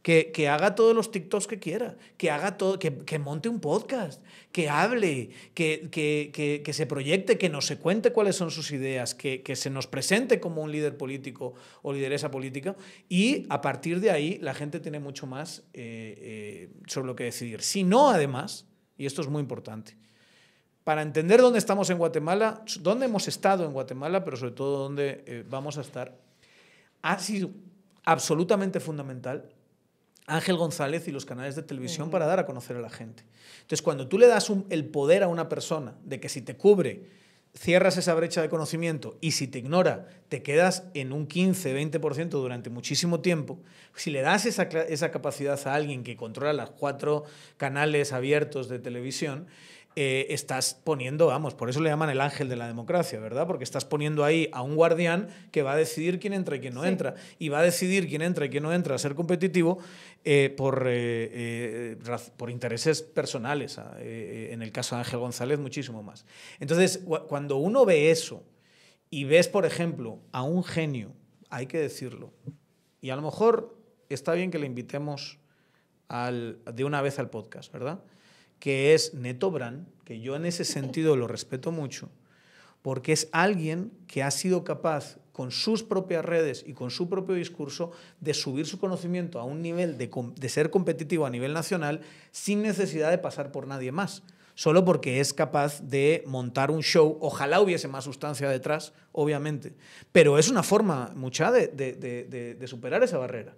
que, haga todos los TikToks que quiera, que haga todo, que, monte un podcast, que hable, que, que, se proyecte, que nos se cuente cuáles son sus ideas, que, se nos presente como un líder político o lideresa política y a partir de ahí la gente tiene mucho más eh, eh, sobre lo que decidir. Si no, además, y esto es muy importante, para entender dónde estamos en Guatemala, dónde hemos estado en Guatemala, pero sobre todo dónde eh, vamos a estar, ha sido absolutamente fundamental Ángel González y los canales de televisión para dar a conocer a la gente. Entonces, cuando tú le das el poder a una persona de que si te cubre, cierras esa brecha de conocimiento y si te ignora, te quedas en un 15-20% durante muchísimo tiempo, si le das esa, esa, capacidad a alguien que controla los cuatro canales abiertos de televisión, eh, estás poniendo, vamos, por eso le llaman el ángel de la democracia, ¿verdad? Porque estás poniendo ahí a un guardián que va a decidir quién entra y quién no entra, y va a decidir quién entra y quién no entra a ser competitivo eh, eh, por, intereses personales, ah, en el caso de Ángel González muchísimo más. Entonces, cuando uno ve eso y ves, por ejemplo, a un genio, hay que decirlo, y a lo mejor está bien que le invitemos de una vez al podcast, ¿verdad? que es Neto Brand, que yo en ese sentido lo respeto mucho, porque es alguien que ha sido capaz con sus propias redes y con su propio discurso de subir su conocimiento a un nivel de, ser competitivo a nivel nacional sin necesidad de pasar por nadie más, solo porque es capaz de montar un show, ojalá hubiese más sustancia detrás, obviamente, pero es una forma mucha de, superar esa barrera.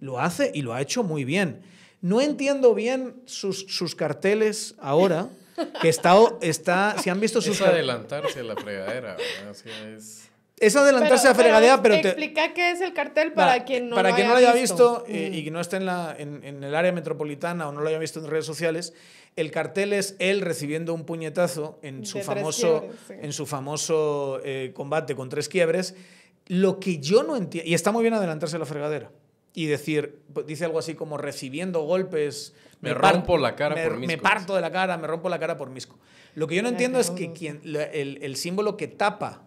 Lo hace y lo ha hecho muy bien. No entiendo bien sus, carteles ahora, que está, está, si han visto sus... Es adelantarse a la fregadera, es... adelantarse a la fregadera, pero... Te explica qué es el cartel para, quien no para quien no lo haya visto, eh, mm. y que no esté en, la, en, el área metropolitana o no lo haya visto en redes sociales, el cartel es él recibiendo un puñetazo en su famoso, en su famoso eh, combate con tres quiebres. Lo que yo no entiendo, y está muy bien adelantarse a la fregadera, y decir, pues, dice algo así como recibiendo golpes. Me, rompo la cara por Misco. Me parto de la cara, me rompo la cara por Misco. Lo que yo no entiendo es que el, símbolo que tapa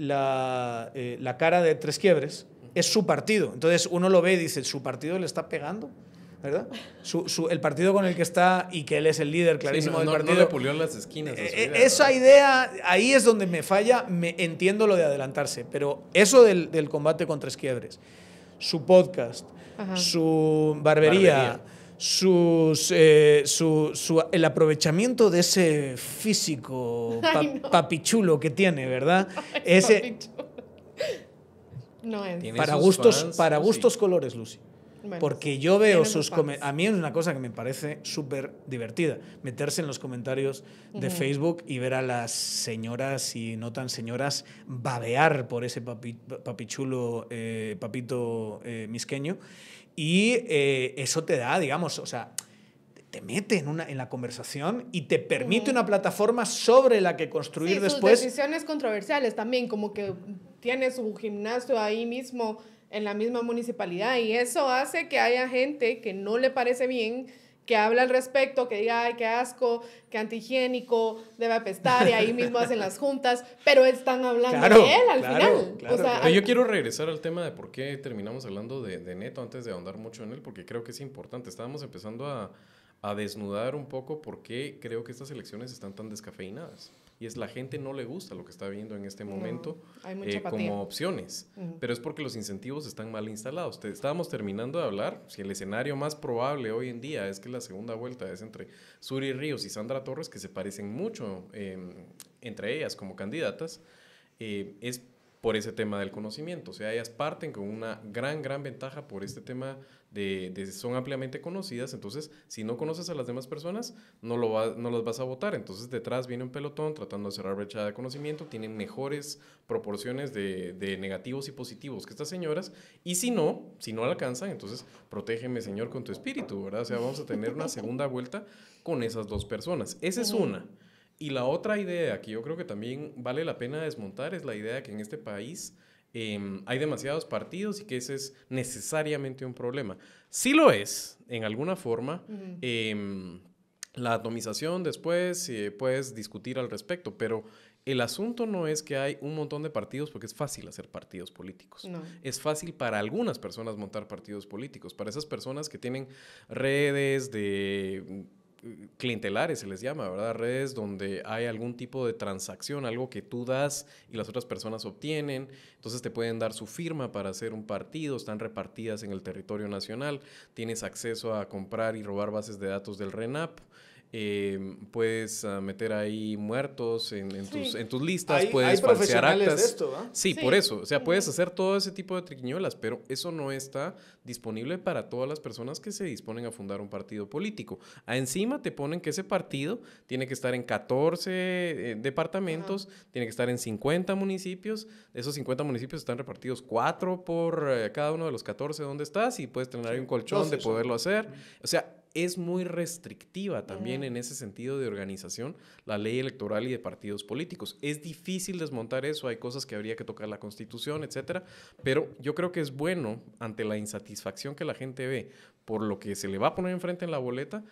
eh, la, cara de Tres Quiebres es su partido. Entonces uno lo ve y dice, su partido le está pegando. ¿Verdad? el partido con el que está y que él es el líder clarísimo del partido. No, le las esquinas. Eh, eh, esa idea, ahí es donde me falla. Me entiendo lo de adelantarse, pero eso del, del combate con tres quiebres su podcast, su barbería, Sus, eh, su, el aprovechamiento de ese físico papichulo que tiene, ¿verdad? ese, no es. Para gustos, para gustos colores, Lucy porque yo veo sus comentarios. A mí es una cosa que me parece súper divertida, meterse en los comentarios de Facebook y ver a las señoras y no tan señoras babear por ese papi, papichulo, eh, papito eh, misqueño. Y eh, eso te da, digamos, o sea, te mete en, una, en la conversación y te permite una plataforma sobre la que construir sí, después. Sus decisiones controversiales también, como que tiene su gimnasio ahí mismo en la misma municipalidad y eso hace que haya gente que no le parece bien que habla al respecto, que diga, ay, qué asco, qué antihigiénico, debe apestar, y ahí mismo hacen las juntas, pero están hablando de él al final. o sea, yo quiero regresar al tema de por qué terminamos hablando de, Neto antes de ahondar mucho en él, porque creo que es importante. Estábamos empezando a, a desnudar un poco por qué creo que estas elecciones están tan descafeinadas. Y es la gente no le gusta lo que está viendo en este momento eh, como opciones. Pero es porque los incentivos están mal instalados. estábamos terminando de hablar, si el escenario más probable hoy en día es que la segunda vuelta es entre Suri Ríos y Sandra Torres, que se parecen mucho em, entre ellas como candidatas, eh, es por ese tema del conocimiento. O sea, ellas parten con una gran, gran ventaja por este tema de, son ampliamente conocidas. Entonces, si no conoces a las demás personas, no, lo no las vas a votar. Entonces, detrás viene un pelotón tratando de cerrar brecha de conocimiento. Tienen mejores proporciones de, negativos y positivos que estas señoras. Y si no, si no alcanzan, entonces protégeme, Señor, con tu espíritu, ¿verdad? O sea, vamos a tener una segunda vuelta con esas dos personas. Esa es una. Y la otra idea que yo creo que también vale la pena desmontar es la idea de que en este país em, hay demasiados partidos y que ese es necesariamente un problema. Sí lo es, en alguna forma. Em, la atomización después eh, puedes discutir al respecto, pero el asunto no es que hay un montón de partidos, porque es fácil hacer partidos políticos. Es fácil para algunas personas montar partidos políticos. Para esas personas que tienen redes de clientelares se les llama, ¿verdad? Redes donde hay algún tipo de transacción, algo que tú das y las otras personas obtienen. Entonces te pueden dar su firma para hacer un partido, están repartidas en el territorio nacional, tienes acceso a comprar y robar bases de datos del RENAP. Em, puedes ah, meter ahí muertos en, tus, listas, puedes falsear actas. sí, por eso. O sea, puedes hacer todo ese tipo de triquiñuelas, pero eso no está disponible para todas las personas que se disponen a fundar un partido político. A ah, encima te ponen que ese partido tiene que estar en 14 eh, departamentos, tiene que estar en 50 municipios. Esos 50 municipios están repartidos cuatro por eh, cada uno de los 14 donde estás y puedes tener ahí un colchón de poderlo hacer. O sea, es muy restrictiva también en ese sentido de organización, la ley electoral y de partidos políticos. Es difícil desmontar eso, hay cosas que habría que tocar la constitución, etcétera, pero yo creo que es bueno ante la insatisfacción que la gente ve por lo que se le va a poner enfrente en la boleta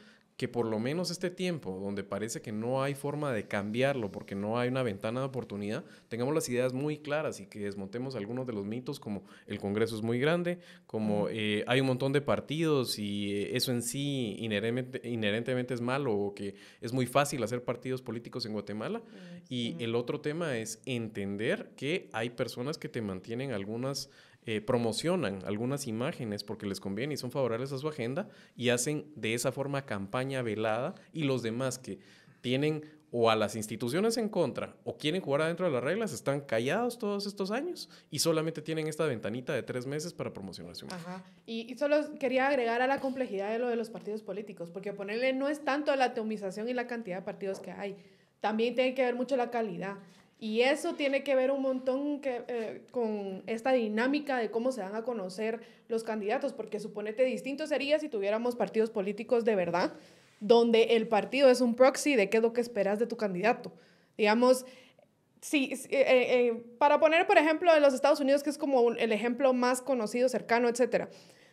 que por lo menos este tiempo, donde parece que no hay forma de cambiarlo porque no hay una ventana de oportunidad, tengamos las ideas muy claras y que desmontemos algunos de los mitos como el Congreso es muy grande, como eh, hay un montón de partidos y eh, eso en sí inherentemente, inherentemente es malo o que es muy fácil hacer partidos políticos en Guatemala. Y el otro tema es entender que hay personas que te mantienen algunas eh, promocionan algunas imágenes porque les conviene y son favorables a su agenda y hacen de esa forma campaña velada y los demás que tienen o a las instituciones en contra o quieren jugar adentro de las reglas, están callados todos estos años y solamente tienen esta ventanita de tres meses para promocionar Ajá. Y, y, solo quería agregar a la complejidad de lo de los partidos políticos, porque ponerle no es tanto la atomización y la cantidad de partidos que hay, también tiene que ver mucho la calidad. Y eso tiene que ver un montón que, eh, con esta dinámica de cómo se van a conocer los candidatos, porque suponete distinto sería si tuviéramos partidos políticos de verdad, donde el partido es un proxy de qué es lo que esperas de tu candidato. Digamos, Sí, eh, eh, para poner, por ejemplo, en los Estados Unidos, que es como el ejemplo más conocido, cercano, etcétera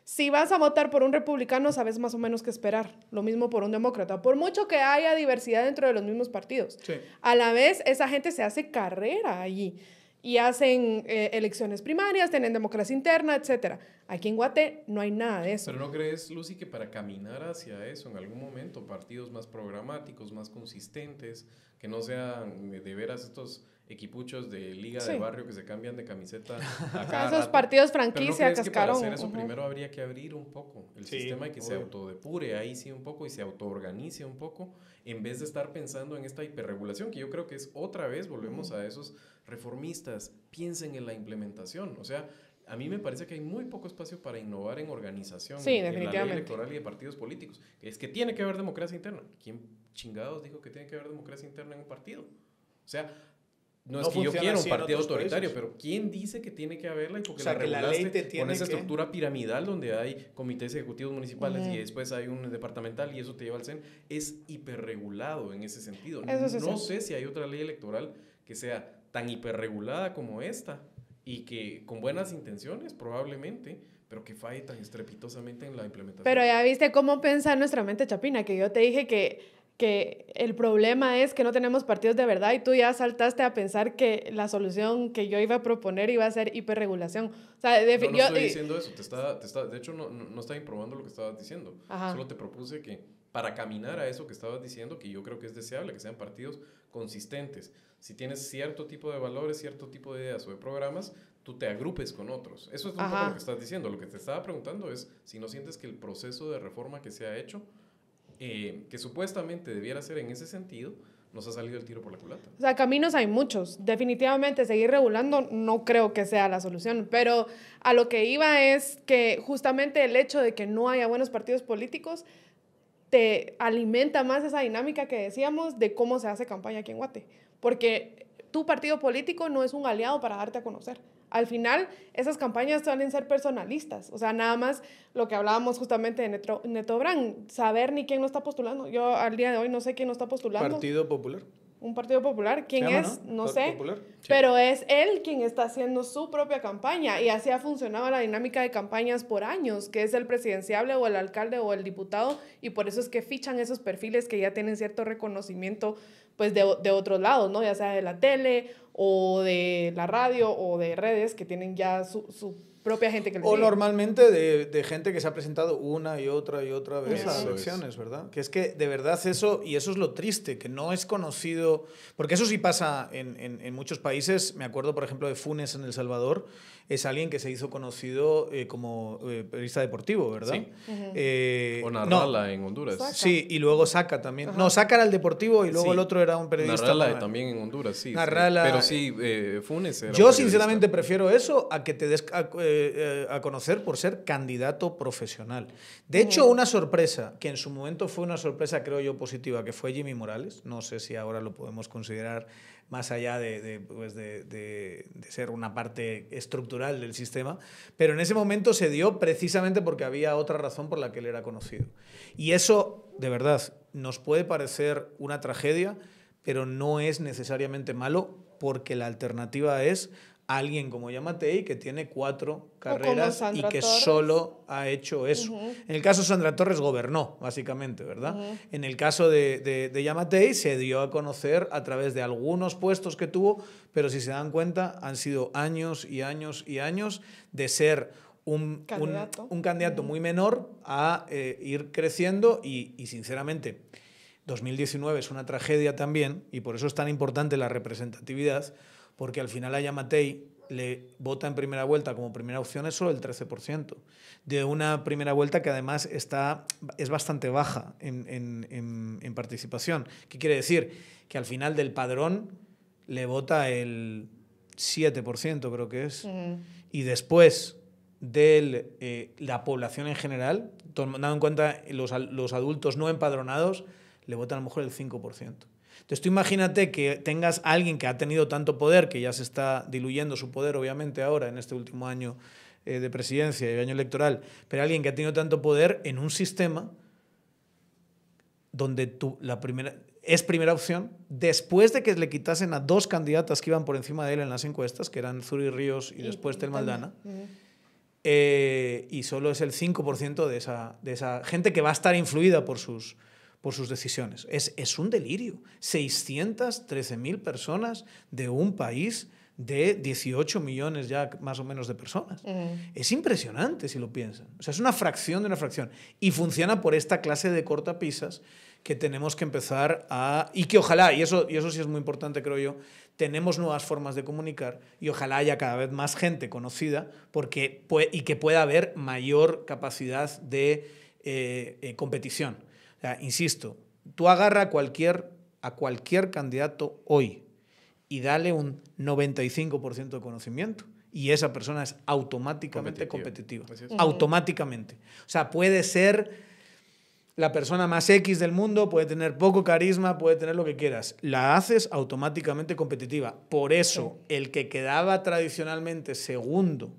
si vas a votar por un republicano, sabes más o menos qué esperar. Lo mismo por un demócrata. Por mucho que haya diversidad dentro de los mismos partidos. A la vez, esa gente se hace carrera allí. Y hacen eh, elecciones primarias, tienen democracia interna, etc. Aquí en Guate no hay nada de eso. Pero ¿no crees, Lucy, que para caminar hacia eso en algún momento, partidos más programáticos, más consistentes, que no sean de veras estos equipuchos de liga de barrio que se cambian de camiseta. A Esos partidos franquicia, ¿Pero no Que para hacer eso primero habría que abrir un poco el sistema y que se autodepure ahí sí un poco y se autoorganice un poco en vez de estar pensando en esta hiperregulación, que yo creo que es otra vez, volvemos a esos reformistas, piensen en la implementación. O sea, a mí me parece que hay muy poco espacio para innovar en organización, en la ley electoral y de partidos políticos. Es que tiene que haber democracia interna. ¿Quién chingados dijo que tiene que haber democracia interna en un partido? O sea, no, es que yo quiera un partido autoritario, pero ¿quién dice que tiene que haberla? Y porque la regulaste con esa estructura piramidal donde hay comités ejecutivos municipales y después hay un departamental y eso te lleva al CEN. Es hiperregulado en ese sentido. no sé si hay otra ley electoral que sea tan hiperregulada como esta y que con buenas intenciones probablemente, pero que falle tan estrepitosamente en la implementación. Pero ya viste cómo piensa nuestra mente chapina, que yo te dije que que el problema es que no tenemos partidos de verdad y tú ya saltaste a pensar que la solución que yo iba a proponer iba a ser hiperregulación. no, estoy diciendo eso, te está, te está, de hecho no, no está improbando lo que estabas diciendo, solo te propuse que para caminar a eso que estabas diciendo, que yo creo que es deseable, que sean partidos consistentes. Si tienes cierto tipo de valores, cierto tipo de ideas o de programas, tú te agrupes con otros. Eso es lo que estás diciendo. Lo que te estaba preguntando es si no sientes que el proceso de reforma que se ha hecho eh, que supuestamente debiera ser en ese sentido, nos ha salido el tiro por la culata. O sea, caminos hay muchos. Definitivamente seguir regulando no creo que sea la solución, pero a lo que iba es que justamente el hecho de que no haya buenos partidos políticos te alimenta más esa dinámica que decíamos de cómo se hace campaña aquí en Guate. Porque tu partido político no es un aliado para darte a conocer. Al final, esas campañas suelen ser personalistas, o sea, nada más lo que hablábamos justamente de Netobran, saber ni quién no está postulando. Yo al día de hoy no sé quién no está postulando. Partido Popular. Un Partido Popular, ¿quién es? No, sé. Pero es él quien está haciendo su propia campaña y así ha funcionado la dinámica de campañas por años, que es el presidenciable o el alcalde o el diputado y por eso es que fichan esos perfiles que ya tienen cierto reconocimiento pues de, de otros lados, ¿no? Ya sea de la tele o de la radio o de redes que tienen ya su, su propia gente que O normalmente de, de, gente que se ha presentado una y otra y otra vez a elecciones, ¿verdad? Que es que de verdad eso, y eso es lo triste, que no es conocido, porque eso sí pasa en, en, en muchos países, me acuerdo por ejemplo de Funes en El Salvador, es alguien que se hizo conocido eh, como eh, periodista deportivo, ¿verdad? Sí. Eh, o Narrala en Honduras. Sí, y luego Saca también. No, Saca era el deportivo y luego el otro era un periodista. Narrala también en Honduras, sí. pero sí, Funes era Yo sinceramente prefiero eso a que te des a conocer por ser candidato profesional. De hecho, una sorpresa, que en su momento fue una sorpresa, creo yo, positiva, que fue Jimmy Morales. No sé si ahora lo podemos considerar más allá pues, de, de, ser una parte estructural del sistema. Pero en ese momento se dio precisamente porque había otra razón por la que él era conocido. Y eso, de verdad, nos puede parecer una tragedia, pero no es necesariamente malo porque la alternativa es alguien como Yamatei que tiene cuatro carreras y que solo ha hecho eso. En el caso de Sandra Torres gobernó, básicamente, ¿verdad? En el caso de, Yamatei se dio a conocer a través de algunos puestos que tuvo, pero si se dan cuenta han sido años y años y años de ser un candidato, muy menor a eh, ir creciendo y sinceramente... 2019 es una tragedia también y por eso es tan importante la representatividad, porque al final a Yamatei le vota en primera vuelta como primera opción es solo el 13%, de una primera vuelta que además está, es bastante baja en, en, en, participación. ¿Qué quiere decir? Que al final del padrón le vota el 7%, creo que es, y después de eh, la población en general, tomando en cuenta los, los adultos no empadronados, le vota a lo mejor el 5%. Entonces tú imagínate que tengas a alguien que ha tenido tanto poder, que ya se está diluyendo su poder obviamente ahora en este último año eh, de presidencia y año electoral, pero alguien que ha tenido tanto poder en un sistema donde la primera, es primera opción, después de que le quitasen a dos candidatas que iban por encima de él en las encuestas, que eran Zuri Ríos y, después Telmaldana, Maldana, eh, y solo es el 5% de esa, de esa gente que va a estar influida por sus, por sus decisiones. Es, un delirio. 613.000 personas de un país de 18 millones ya más o menos de personas. Es impresionante si lo piensan. O sea, es una fracción de una fracción. Y funciona por esta clase de cortapisas que tenemos que empezar a... Y que ojalá, y eso, y eso sí es muy importante creo yo, tenemos nuevas formas de comunicar y ojalá haya cada vez más gente conocida porque, y que pueda haber mayor capacidad de eh, eh, competición insisto, tú agarra a cualquier, a cualquier candidato hoy y dale un 95% de conocimiento y esa persona es automáticamente competitiva. Automáticamente. O sea, puede ser la persona más X del mundo, puede tener poco carisma, puede tener lo que quieras. La haces automáticamente competitiva. Por eso, el que quedaba tradicionalmente segundo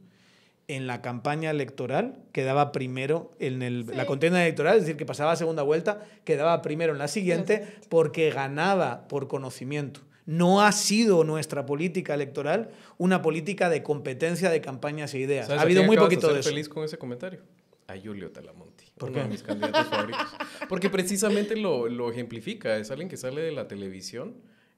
en la campaña electoral quedaba primero en la contienda electoral, es decir, que pasaba a segunda vuelta, quedaba primero en la siguiente porque ganaba por conocimiento. No ha sido nuestra política electoral una política de competencia de campañas e ideas. Ha habido muy poquito de, feliz con ese comentario? A Julio Talamonti, ¿Por Porque precisamente lo, lo ejemplifica. Es alguien que sale de la televisión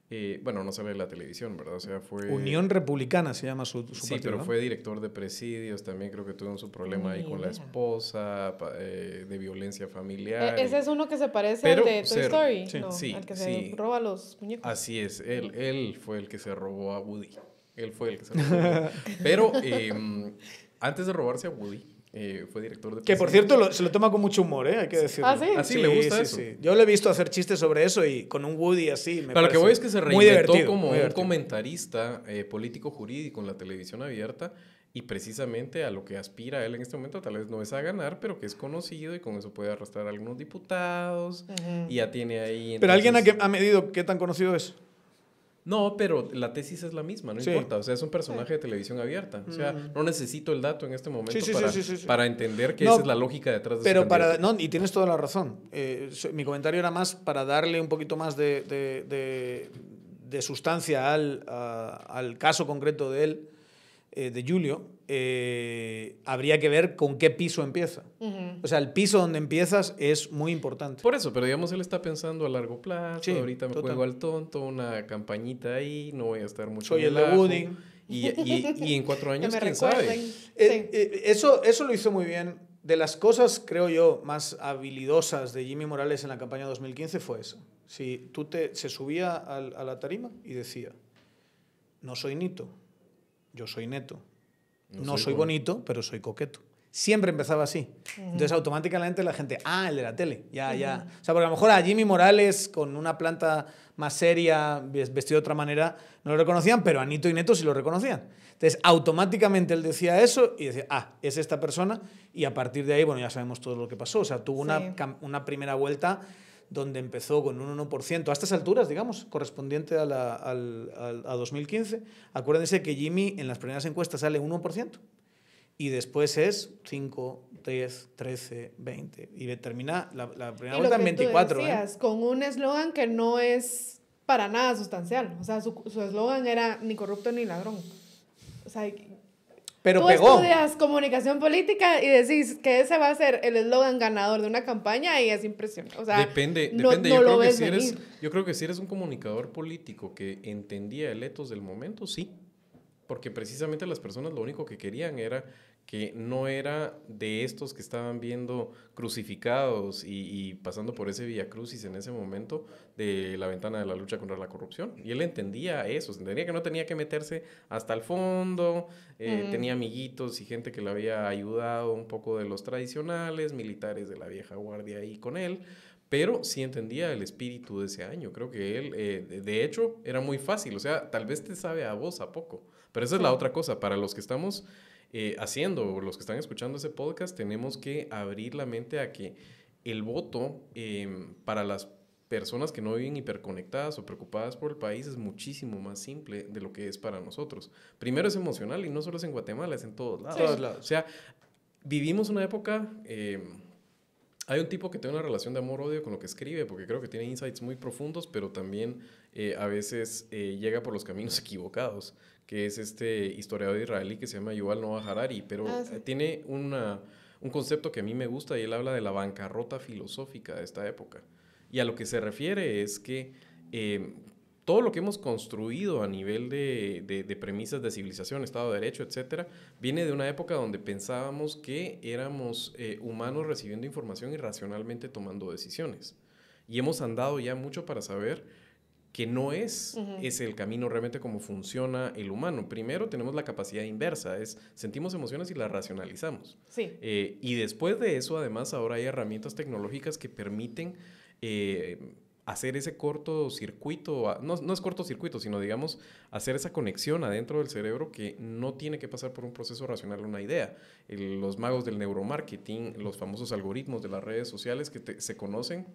eh, bueno, no sale de la televisión, ¿verdad? O sea, fue... Unión Republicana se llama su, Sí, pero fue director de presidios, también creo que tuvo su problema ahí con la esposa, eh, de violencia familiar. E, ese es uno que se parece al de Toy Story, al que se roba los muñecos. Así es, él, él fue el que se robó a Woody. Él fue el que se robó a Woody. Pero em, antes de robarse a Woody, eh, fue director de... Que por cierto se lo toma con mucho humor, ¿eh? hay que decirlo. Ah, sí. Así ah, sí, le gusta sí, Yo lo he visto hacer chistes sobre eso y con un Woody así. Me Para lo que voy es que se reinventó como un comentarista eh, político jurídico en la televisión abierta y precisamente a lo que aspira él en este momento tal vez no es a ganar, pero que es conocido y con eso puede arrastrar a algunos diputados y ya tiene ahí... Pero alguien ha medido qué tan conocido es. No, pero la tesis es la misma, no importa. O sea, es un personaje de televisión abierta. O sea, no necesito el dato en este momento para, para, entender que esa es la lógica detrás de Pero para. No, y tienes toda la razón. Eh, mi comentario era más para darle un poquito más de, de, de, sustancia al, al, caso concreto de él, eh, de Julio, eh, habría que ver con qué piso empieza. O sea, el piso donde empiezas es muy importante. Por eso, pero digamos, él está pensando a largo plazo, ahorita me juego al tonto, una campañita ahí, no voy a estar mucho. Soy el de Woody. Y, en cuatro años, quién sabe. Eh, eh, eso, eso lo hizo muy bien. De las cosas, creo yo, más habilidosas de Jimmy Morales en la campaña 2015 fue eso. Si tú te, se subía al a la tarima y decía, no soy Nito, yo soy Neto. No, soy, bonito, pero soy coqueto. Siempre empezaba así. Entonces, automáticamente la gente, ah, el de la tele, ya, ya. O sea, porque a lo mejor a Jimmy Morales, con una planta más seria, vestido de otra manera, no lo reconocían, pero a Nito y Neto sí lo reconocían. Entonces, automáticamente él decía eso y decía, ah, es esta persona. Y a partir de ahí, bueno, ya sabemos todo lo que pasó. O sea, tuvo una, una primera vuelta donde empezó con un 1%, a estas alturas, digamos, correspondiente a, al, 2015. Acuérdense que Jimmy en las primeras encuestas sale 1% y después es 5, 10, 13, 20. Y termina la, primera vuelta en 24. Tú ¿eh? decías, Con un eslogan que no es para nada sustancial. O sea, su eslogan era ni corrupto ni ladrón. O sea, pero Tú estudias comunicación política y decís que ese va a ser el eslogan ganador de una campaña y es impresionante. O sea, depende, no, depende. que yo creo que si eres un comunicador político que entendía el etos del momento, sí. Porque precisamente las personas lo único que querían era que no era de estos que estaban viendo crucificados y, pasando por ese Villa crucis en ese momento de la ventana de la lucha contra la corrupción. Y él entendía eso, entendía que no tenía que meterse hasta el fondo, eh, tenía amiguitos y gente que le había ayudado un poco de los tradicionales, militares de la vieja guardia ahí con él, pero sí entendía el espíritu de ese año. Creo que él, eh, de hecho, era muy fácil, o sea, tal vez te sabe a vos a poco, pero esa es la otra cosa, para los que estamos... Eh, haciendo, los que están escuchando ese podcast, tenemos que abrir la mente a que el voto em, para las personas que no viven hiperconectadas o preocupadas por el país es muchísimo más simple de lo que es para nosotros. Primero es emocional y no solo es en Guatemala, es en todos lados. O sea, vivimos una época... Em, hay un tipo que tiene una relación de amor-odio con lo que escribe, porque creo que tiene insights muy profundos, pero también eh, a veces eh, llega por los caminos equivocados que es este historiador israelí que se llama Yuval Noah Harari, pero ah, eh, tiene un concepto que a mí me gusta y él habla de la bancarrota filosófica de esta época. Y a lo que se refiere es que eh, todo lo que hemos construido a nivel de, premisas de civilización, Estado de Derecho, etc., viene de una época donde pensábamos que éramos eh, humanos recibiendo información y racionalmente tomando decisiones. Y hemos andado ya mucho para saber que no es, es el camino realmente como funciona el humano. Primero tenemos la capacidad inversa, es sentimos emociones y las racionalizamos. Eh, y después de eso, además, ahora hay herramientas tecnológicas que permiten eh, hacer ese cortocircuito, no, no es cortocircuito, sino digamos, hacer esa conexión adentro del cerebro que no tiene que pasar por un proceso racional una idea. los magos del neuromarketing, los famosos algoritmos de las redes sociales que se conocen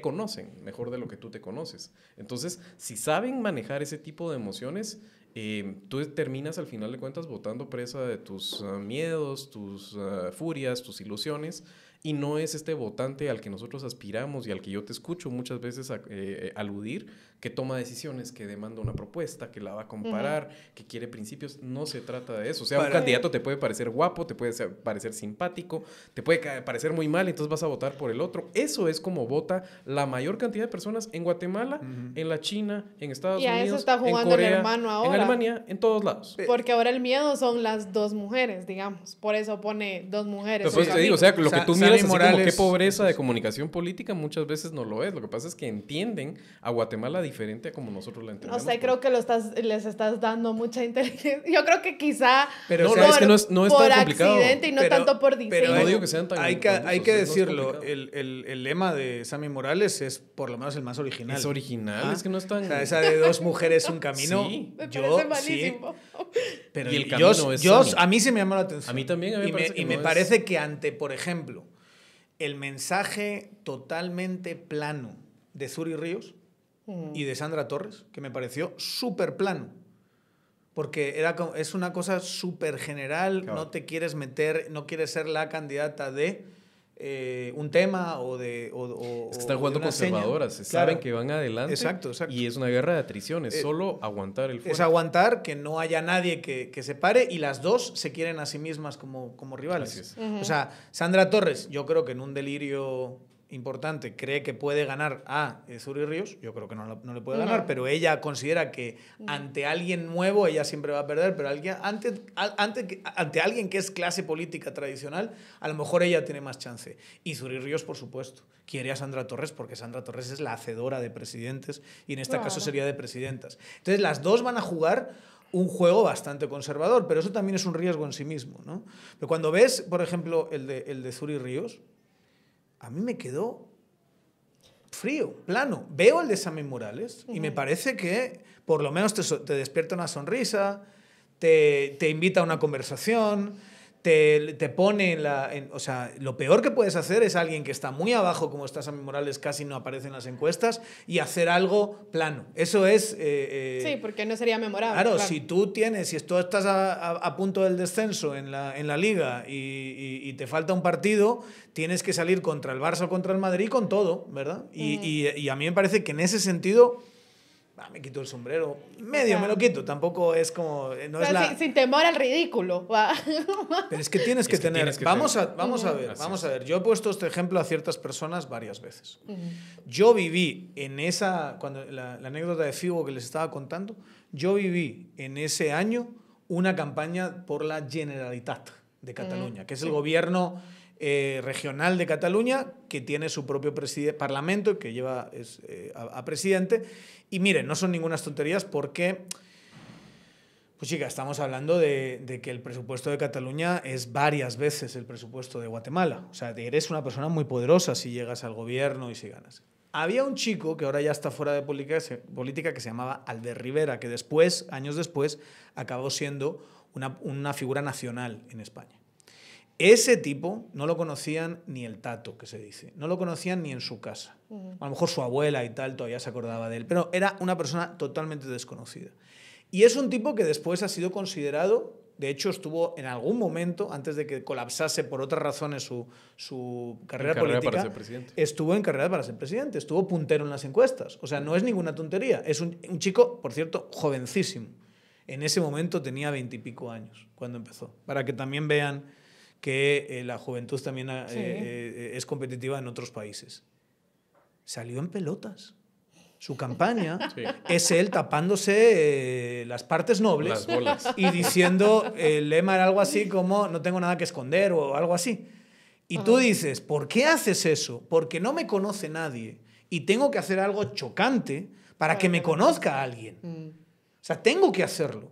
conocen mejor de lo que tú te conoces. Entonces, si saben manejar ese tipo de emociones, eh, tú terminas al final de cuentas votando presa de tus ah, miedos, tus ah, furias, tus ilusiones, y no es este votante al que nosotros aspiramos y al que yo te escucho muchas veces eh, eh, aludir, que toma decisiones, que demanda una propuesta, que la va a comparar, que quiere principios. No se trata de eso. O sea, un candidato te puede parecer guapo, te puede parecer simpático, te puede parecer muy mal, entonces vas a votar por el otro. Eso es como vota la mayor cantidad de personas en Guatemala, en la China, en Estados Unidos. Y a eso está jugando en Corea, ahora. En Alemania, en todos lados. Eh, Porque ahora el miedo son las dos mujeres, digamos. Por eso pone dos mujeres. digo, o sea, lo que tú es como qué pobreza de comunicación política muchas veces no lo es. Lo que pasa es que entienden a Guatemala diferente a como nosotros la entendemos. O sea, pues. creo que lo estás, les estás dando mucha inteligencia. Yo creo que quizá pero, es que no es, es tan accidente y no tanto por diseño. Pero hay, que Hay que, decirlo, el, el, lema de Sammy Morales es por lo menos el más original. Es original, es que no es tan... O sea, esa de dos mujeres, un camino. sí, me yo, parece malísimo. pero y el camino yo, es A mí se me llamó la atención. A mí también, y parece me, y me parece que ante, por ejemplo, el mensaje totalmente plano de y Ríos, y de Sandra Torres, que me pareció súper plano. Porque era, es una cosa súper general, no te quieres meter, no quieres ser la candidata de eh, un tema o de... están jugando conservadoras, saben que van adelante. Exacto, Y es una guerra de atrición, es eh, solo aguantar el fuego. Es aguantar, que no haya nadie que, se pare y las dos se quieren a sí mismas como, como rivales. O sea, Sandra Torres, yo creo que en un delirio importante cree que puede ganar a Suri Ríos, yo creo que no, no le puede ganar, pero ella considera que ante alguien nuevo ella siempre va a perder, pero alguien, ante, ante, ante alguien que es clase política tradicional, a lo mejor ella tiene más chance. Y Suri Ríos, por supuesto, quiere a Sandra Torres porque Sandra Torres es la hacedora de presidentes y en este caso sería de presidentas. Entonces las dos van a jugar un juego bastante conservador, pero eso también es un riesgo en sí mismo. ¿no? Pero cuando ves, por ejemplo, el de, el de Zuri Ríos, a mí me quedó frío, plano. Veo el de Sammy Morales y me parece que por lo menos te, despierta una sonrisa, te invita a una conversación te, pone la... o sea, lo peor que puedes hacer es alguien que está muy abajo, como estás a Morales, casi no aparece en las encuestas, y hacer algo plano. Eso es... Eh, eh, sí, porque no sería memorable. Claro, si tú tienes, si tú estás a, punto del descenso en la, en la liga y, te falta un partido, tienes que salir contra el Barça o contra el Madrid con todo, ¿verdad? y a mí me parece que en ese sentido Ah, me quito el sombrero. Medio me lo quito, tampoco es como... Eh, no la... sin, temor al ridículo. Pero es que tienes que, tener... vamos a, vamos a mm. ver, vamos a ver. Yo he puesto este ejemplo a ciertas personas varias veces. Yo viví en esa, cuando la, anécdota de Figo que les estaba contando, yo viví en ese año una campaña por la Generalitat de Cataluña, que es el gobierno eh, regional de Cataluña, que tiene su propio parlamento, que lleva eh, a, presidente. Y miren, no son ningunas tonterías porque... Pues chica, estamos hablando de, que el presupuesto de Cataluña es varias veces el presupuesto de Guatemala. O sea, eres una persona muy poderosa si llegas al gobierno y si ganas. Había un chico que ahora ya está fuera de política, que se llamaba Alde Rivera, que después, años después, acabó siendo una figura nacional en España. Ese tipo no lo conocían ni el tato, que se dice. No lo conocían ni en su casa. A lo mejor su abuela y tal todavía se acordaba de él, pero era una persona totalmente desconocida. Y es un tipo que después ha sido considerado, de hecho estuvo en algún momento, antes de que colapsase por otras razones su, su carrera, política, para ser presidente estuvo en carrera para ser presidente, estuvo puntero en las encuestas. O sea, no es ninguna tontería. Es un chico, por cierto, jovencísimo. En ese momento tenía veintipico años cuando empezó, para que también vean que eh, la juventud también ah, eh, eh, es competitiva en otros países. Salió en pelotas. Su campaña es él tapándose las partes nobles y diciendo, el lema era algo así como no tengo nada que esconder o algo así. Y tú dices, ¿por qué haces eso? Porque no me conoce nadie y tengo que hacer algo chocante para que me conozca alguien. Mm. O sea, tengo que hacerlo.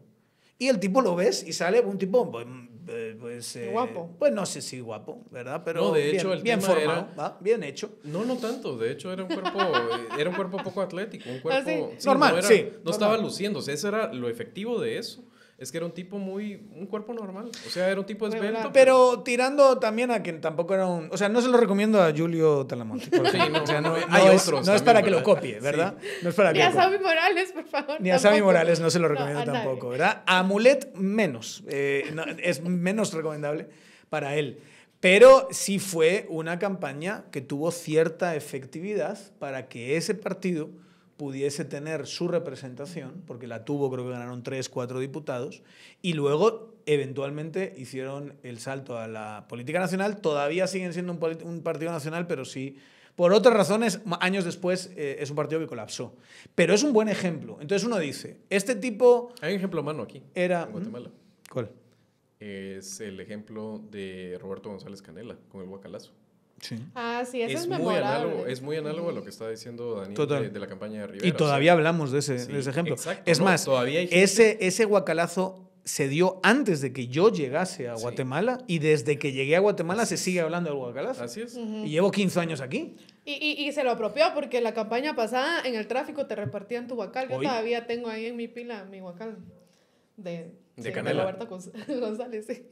Y el tipo lo ves y sale un tipo pues, eh, pues, eh, guapo. Pues no sé si guapo, ¿verdad? Pero de hecho, bien, el formado, era, bien hecho. No, no tanto. De hecho, era un cuerpo, eh, era un cuerpo poco atlético, un ah, cuerpo normal. No sí, no estaba luciéndose. Eso era lo efectivo de eso es que era un tipo muy, un cuerpo normal, o sea, era un tipo esbelto. Pero, tirando también a que tampoco era un, o sea, no se lo recomiendo a Julio Talamonte. sí, no, no, es, para que lo copie, ¿verdad? No es para Ni a Sammy Morales, por favor. Ni a Sammy Morales no se lo recomiendo tampoco, ¿verdad? Amulet, menos, eh, es menos recomendable para él. Pero sí fue una campaña que tuvo cierta efectividad para que ese partido pudiese tener su representación, porque la tuvo, creo que ganaron tres, cuatro diputados, y luego eventualmente hicieron el salto a la política nacional, todavía siguen siendo un, partido nacional, pero sí, por otras razones, años después eh, es un partido que colapsó. Pero es un buen ejemplo. Entonces uno dice, este tipo... Hay un ejemplo humano aquí, era, en Guatemala. ¿Mm? ¿Cuál? Es el ejemplo de Roberto González Canela con el guacalazo. Sí. Ah, sí, eso es, muy Es muy análogo a lo que estaba diciendo Daniel de, la campaña de Rivera. Y todavía hablamos de ese, ejemplo. es más, ese, ese guacalazo se dio antes de que yo llegase a Guatemala y desde que llegué a Guatemala se sigue hablando del guacalazo. Así es. Y llevo 15 años aquí. Y, se lo apropió porque la campaña pasada en el tráfico te repartían tu guacal. Yo todavía tengo ahí en mi pila mi guacal de de Canela. González, sí.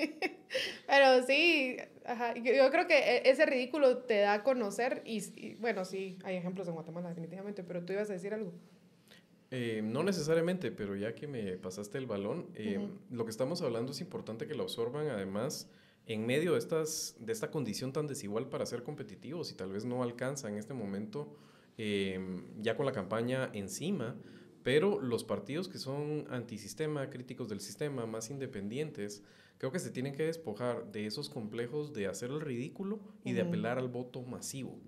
Pero sí, ajá. Yo, creo que e, ese ridículo te da a conocer y, bueno, sí, hay ejemplos en Guatemala definitivamente, pero tú ibas a decir algo. Eh, no necesariamente, pero ya que me pasaste el balón, eh, lo que estamos hablando es importante que lo absorban además en medio de, estas, de esta condición tan desigual para ser competitivos y tal vez no alcanza en este momento, eh, ya con la campaña encima, pero los partidos que son antisistema, críticos del sistema, más independientes, creo que se tienen que despojar de esos complejos de hacer el ridículo y de apelar al voto masivo.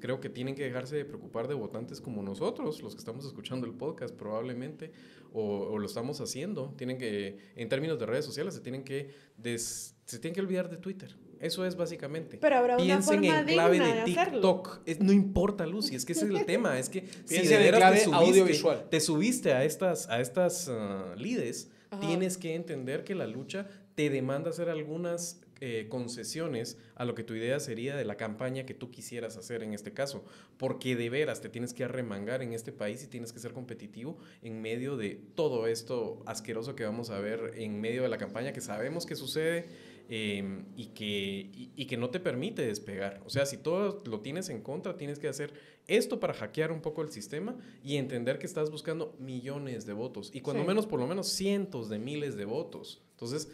Creo que tienen que dejarse de preocupar de votantes como nosotros, los que estamos escuchando el podcast probablemente, o, lo estamos haciendo. Tienen que, en términos de redes sociales, se tienen que, se tienen que olvidar de Twitter eso es básicamente. Pero habrá una en clave de, TikTok. no importa, Lucy, es que ese es el tema. Es que si de veras te subiste, te subiste a estas, a estas ah, lides, tienes que entender que la lucha te demanda hacer algunas eh, concesiones a lo que tu idea sería de la campaña que tú quisieras hacer en este caso, porque de veras te tienes que arremangar en este país y tienes que ser competitivo en medio de todo esto asqueroso que vamos a ver en medio de la campaña que sabemos que sucede Em, y, que, que no te permite despegar. O sea, si todo lo tienes en contra, tienes que hacer esto para hackear un poco el sistema y entender que estás buscando millones de votos y cuando menos, por lo menos, cientos de miles de votos. Entonces,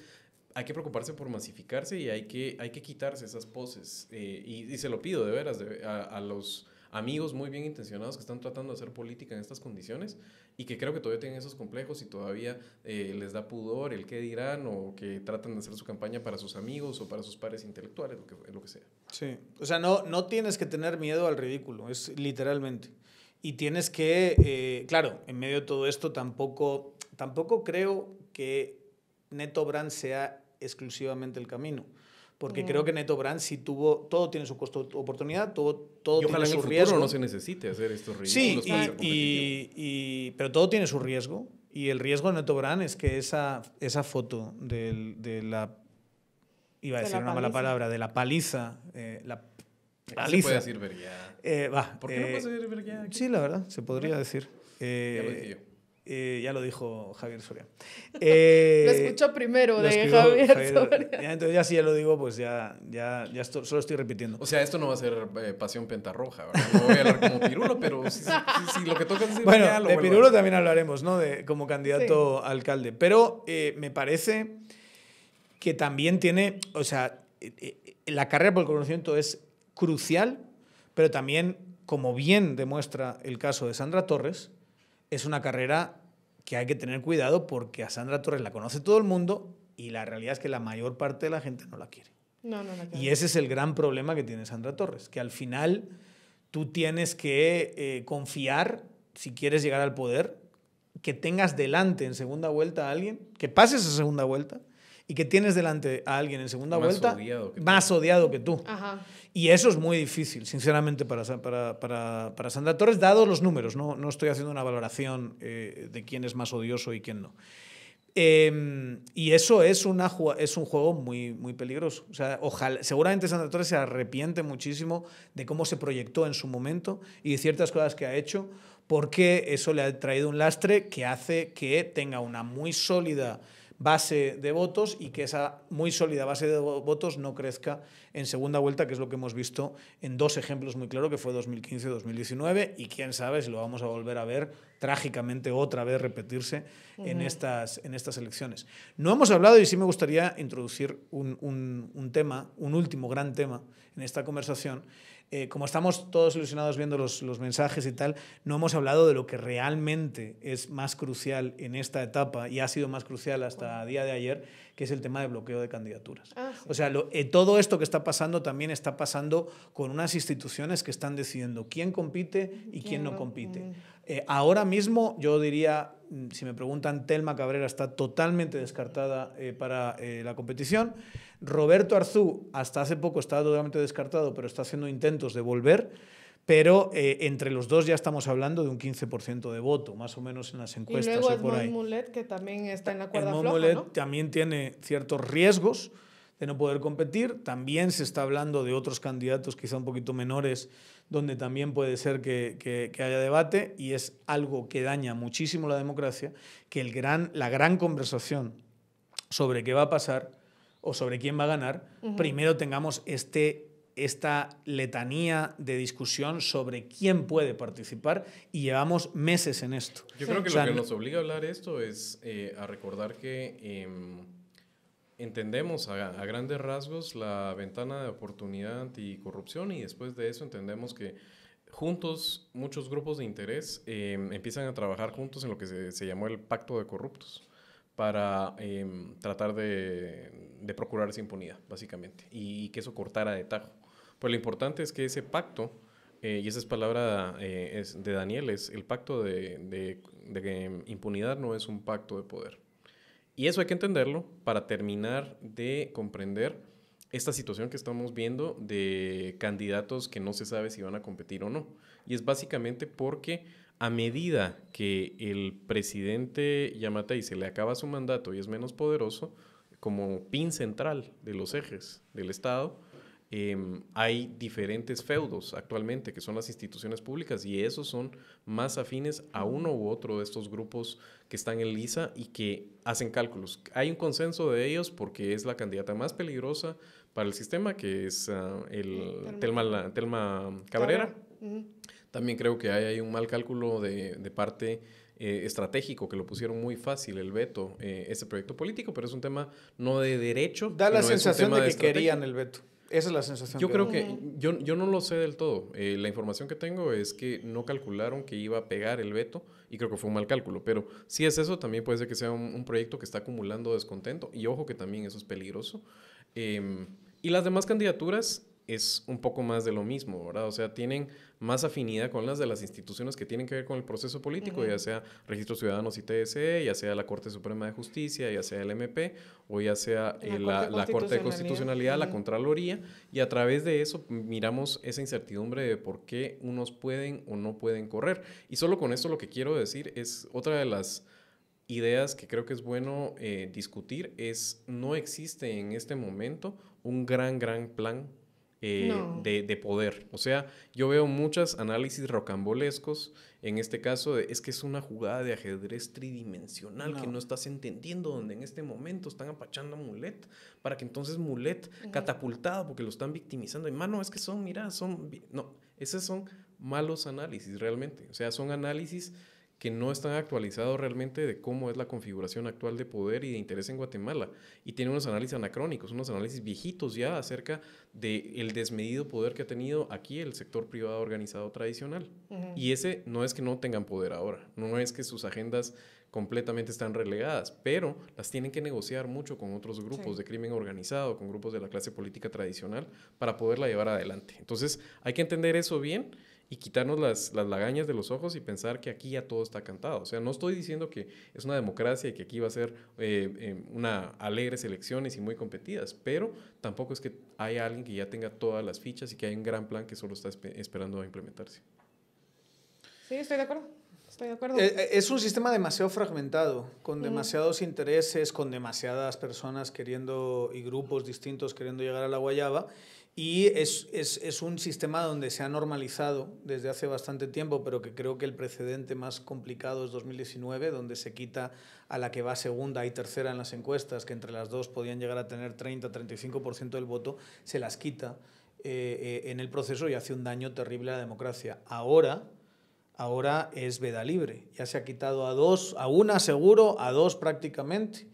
hay que preocuparse por masificarse y hay que, hay que quitarse esas poses. Eh, y, se lo pido de veras a los amigos muy bien intencionados que están tratando de hacer política en estas condiciones y que creo que todavía tienen esos complejos y todavía eh, les da pudor el qué dirán o que tratan de hacer su campaña para sus amigos o para sus pares intelectuales, lo que, lo que sea. Sí, o sea, no, no tienes que tener miedo al ridículo, es literalmente. Y tienes que, eh, claro, en medio de todo esto tampoco, tampoco creo que Neto Brand sea exclusivamente el camino porque creo que Neto Brand si tuvo, todo tiene su costo oportunidad, todo, todo tiene su riesgo. no se necesite hacer estos riesgos. Sí, y, pero todo tiene su riesgo. Y el riesgo de Neto Brand es que esa, esa foto de, la, iba a decir una mala palabra, de la paliza, eh, la paliza. Se puede decir eh, ¿Por qué no eh, puede decir verga? Sí, la verdad, se podría decir. ya lo eh, dije yo. Eh, ya lo dijo Javier Soria. lo eh, escucho primero de Javier, Soria. Ya, entonces ya si ya lo digo, pues ya, ya, ya solo estoy repitiendo. O sea, esto no va a ser eh, Pasión Pentarroja, ¿verdad? No voy a hablar como Pirulo, pero si, lo que toca es... Bueno, de Pirulo también hablaremos, ¿no? De, como candidato alcalde. Pero me parece que también tiene, o sea, la carrera por el conocimiento es crucial, pero también, como bien demuestra el caso de Sandra Torres, es una carrera que hay que tener cuidado porque a Sandra Torres la conoce todo el mundo y la realidad es que la mayor parte de la gente no la quiere. y ese es el gran problema que tiene Sandra Torres, que al final tú tienes que eh, confiar, si quieres llegar al poder, que tengas delante en segunda vuelta a alguien, que pases a segunda vuelta y que tienes delante a alguien en segunda vuelta más odiado que tú. Ajá. Y eso es muy difícil, sinceramente, para, para, para, para Sandra Torres, dados los números. No, no estoy haciendo una valoración eh, de quién es más odioso y quién no. Em, y eso es, una, es un juego muy, muy peligroso. O sea, ojalá, seguramente Sandra Torres se arrepiente muchísimo de cómo se proyectó en su momento y de ciertas cosas que ha hecho, porque eso le ha traído un lastre que hace que tenga una muy sólida base de votos y que esa muy sólida base de votos no crezca en segunda vuelta, que es lo que hemos visto en dos ejemplos muy claros, que fue 2015 2019, y quién sabe si lo vamos a volver a ver trágicamente otra vez repetirse en, estas, en estas elecciones. No hemos hablado y sí me gustaría introducir un tema, un último gran tema en esta conversación, eh, como estamos todos ilusionados viendo los, mensajes y tal, no hemos hablado de lo que realmente es más crucial en esta etapa y ha sido más crucial hasta día de ayer, que es el tema de bloqueo de candidaturas. Ah, o sea, eh, todo esto que está pasando también está pasando con unas instituciones que están decidiendo quién compite y quién, no compite. Mm. Eh, ahora mismo yo diría, mm, si me preguntan, Telma Cabrera está totalmente descartada eh, para eh, la competición. Roberto Arzú hasta hace poco estaba totalmente descartado, pero está haciendo intentos de volver. Pero entre los dos ya estamos hablando de un 15% de voto, más o menos en las encuestas. Y luego Edmond Mulet, que también está en la cuerda Edmond floja, Mulet también tiene ciertos riesgos de no poder competir. También se está hablando de otros candidatos quizá un poquito menores, donde también puede ser que, haya debate y es algo que daña muchísimo la democracia, que el gran, la gran conversación sobre qué va a pasar o sobre quién va a ganar, primero tengamos este esta letanía de discusión sobre quién puede participar y llevamos meses en esto. Yo creo que lo que nos obliga a hablar esto es eh, a recordar que em, entendemos a, grandes rasgos la ventana de oportunidad anticorrupción y después de eso entendemos que juntos muchos grupos de interés em, empiezan a trabajar juntos en lo que se, llamó el pacto de corruptos para em, tratar de, procurar esa impunidad, básicamente, y, que eso cortara de tajo. Pues lo importante es que ese pacto, eh, y esa es palabra eh, de Daniel, es el pacto de, de, de impunidad no es un pacto de poder. Y eso hay que entenderlo para terminar de comprender esta situación que estamos viendo de candidatos que no se sabe si van a competir o no. Y es básicamente porque a medida que el presidente y se le acaba su mandato y es menos poderoso, como pin central de los ejes del Estado, Em, hay diferentes feudos actualmente, que son las instituciones públicas, y esos son más afines a uno u otro de estos grupos que están en lisa y que hacen cálculos. Hay un consenso de ellos porque es la candidata más peligrosa para el sistema, que es ah, el eh, Telma, Cabrera. También creo que hay, un mal cálculo de, parte eh, estratégico que lo pusieron muy fácil el veto, eh, ese proyecto político, pero es un tema no de derecho. Da la sensación de que querían el veto. Esa es la sensación. Yo creo que yo, yo, no lo sé del todo. Eh, la información que tengo es que no calcularon que iba a pegar el veto y creo que fue un mal cálculo. Pero si es eso, también puede ser que sea un, proyecto que está acumulando descontento y ojo que también eso es peligroso. Em, y las demás candidaturas, es un poco más de lo mismo, ¿verdad? O sea, tienen más afinidad con las de las instituciones que tienen que ver con el proceso político, ya sea Registro Ciudadanos y TSE, ya sea la Corte Suprema de Justicia, ya sea el MP, o ya sea la, eh, Corte de Constitucionalidad, la Contraloría, y a través de eso miramos esa incertidumbre de por qué unos pueden o no pueden correr. Y solo con esto lo que quiero decir es otra de las ideas que creo que es bueno eh, discutir es no existe en este momento un gran, gran plan eh, de, poder. O sea, yo veo muchos análisis rocambolescos, en este caso, es que es una jugada de ajedrez tridimensional que no estás entendiendo, donde en este momento están apachando a Mulet, para que entonces Mulet, catapultado porque lo están victimizando, y es que son, mira, son, no, esos son malos análisis realmente. O sea, son análisis que no están actualizados realmente de cómo es la configuración actual de poder y de interés en Guatemala. Y tienen unos análisis anacrónicos, unos análisis viejitos ya acerca del el desmedido poder que ha tenido aquí el sector privado organizado tradicional. Y ese no es que no tengan poder ahora, no es que sus agendas completamente están relegadas, pero las tienen que negociar mucho con otros grupos de crimen organizado, con grupos de la clase política tradicional, para poderla llevar adelante. Entonces hay que entender eso bien y quitarnos las, las, lagañas de los ojos y pensar que aquí ya todo está cantado. O sea, no estoy diciendo que es una democracia y que aquí va a ser eh, eh, una alegres elecciones y muy competidas, pero tampoco es que haya alguien que ya tenga todas las fichas y que hay un gran plan que solo está esperando a implementarse. Sí, estoy de acuerdo. Eh, es un sistema demasiado fragmentado, con demasiados intereses, con demasiadas personas queriendo y grupos distintos queriendo llegar a la guayaba. Y es, es, un sistema donde se ha normalizado desde hace bastante tiempo, pero que creo que el precedente más complicado es 2019, donde se quita a la que va segunda y tercera en las encuestas, que entre las dos podían llegar a tener 30-35% del voto, se las quita eh, eh, en el proceso y hace un daño terrible a la democracia. Ahora, ahora es veda libre, ya se ha quitado a dos, a una seguro, a dos prácticamente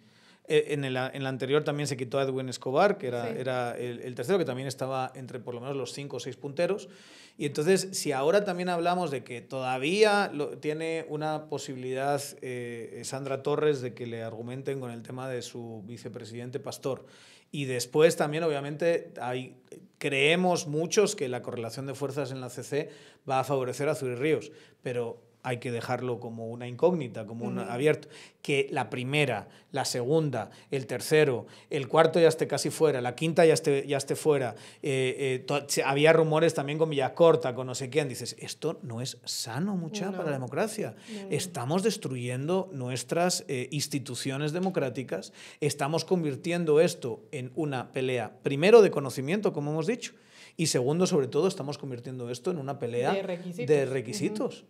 eh, en, la anterior también se quitó a Edwin Escobar, que era, era el, tercero, que también estaba entre por lo menos los cinco o seis punteros. Y entonces, si ahora también hablamos de que todavía tiene una posibilidad eh, Sandra Torres de que le argumenten con el tema de su vicepresidente Pastor. Y después también, obviamente, hay, creemos muchos que la correlación de fuerzas en la CC va a favorecer a Zuri Ríos, pero hay que dejarlo como una incógnita, como un abierto. Que la primera, la segunda, el tercero, el cuarto ya esté casi fuera, la quinta ya esté, ya esté fuera. Eh, eh, había rumores también con Villacorta, con no sé quién. Dices, esto no es sano, mucha, para la democracia. Estamos destruyendo nuestras eh, instituciones democráticas, estamos convirtiendo esto en una pelea, primero de conocimiento, como hemos dicho, y segundo, sobre todo, estamos convirtiendo esto en una pelea de requisitos.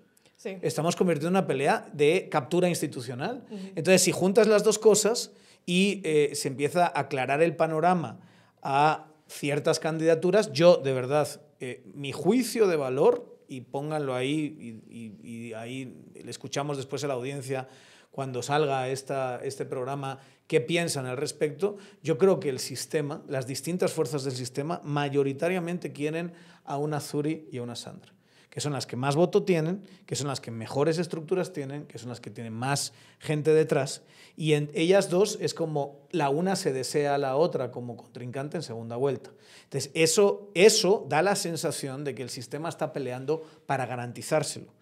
Estamos convirtiendo en una pelea de captura institucional. Entonces, si juntas las dos cosas y eh, se empieza a aclarar el panorama a ciertas candidaturas, yo de verdad, eh, mi juicio de valor, y pónganlo ahí, y, ahí le escuchamos después a la audiencia cuando salga esta, este programa, qué piensan al respecto. Yo creo que el sistema, las distintas fuerzas del sistema, mayoritariamente quieren a una Zuri y a una Sandra que son las que más voto tienen, que son las que mejores estructuras tienen, que son las que tienen más gente detrás. Y en ellas dos es como la una se desea a la otra como contrincante en segunda vuelta. Entonces, eso, eso da la sensación de que el sistema está peleando para garantizárselo.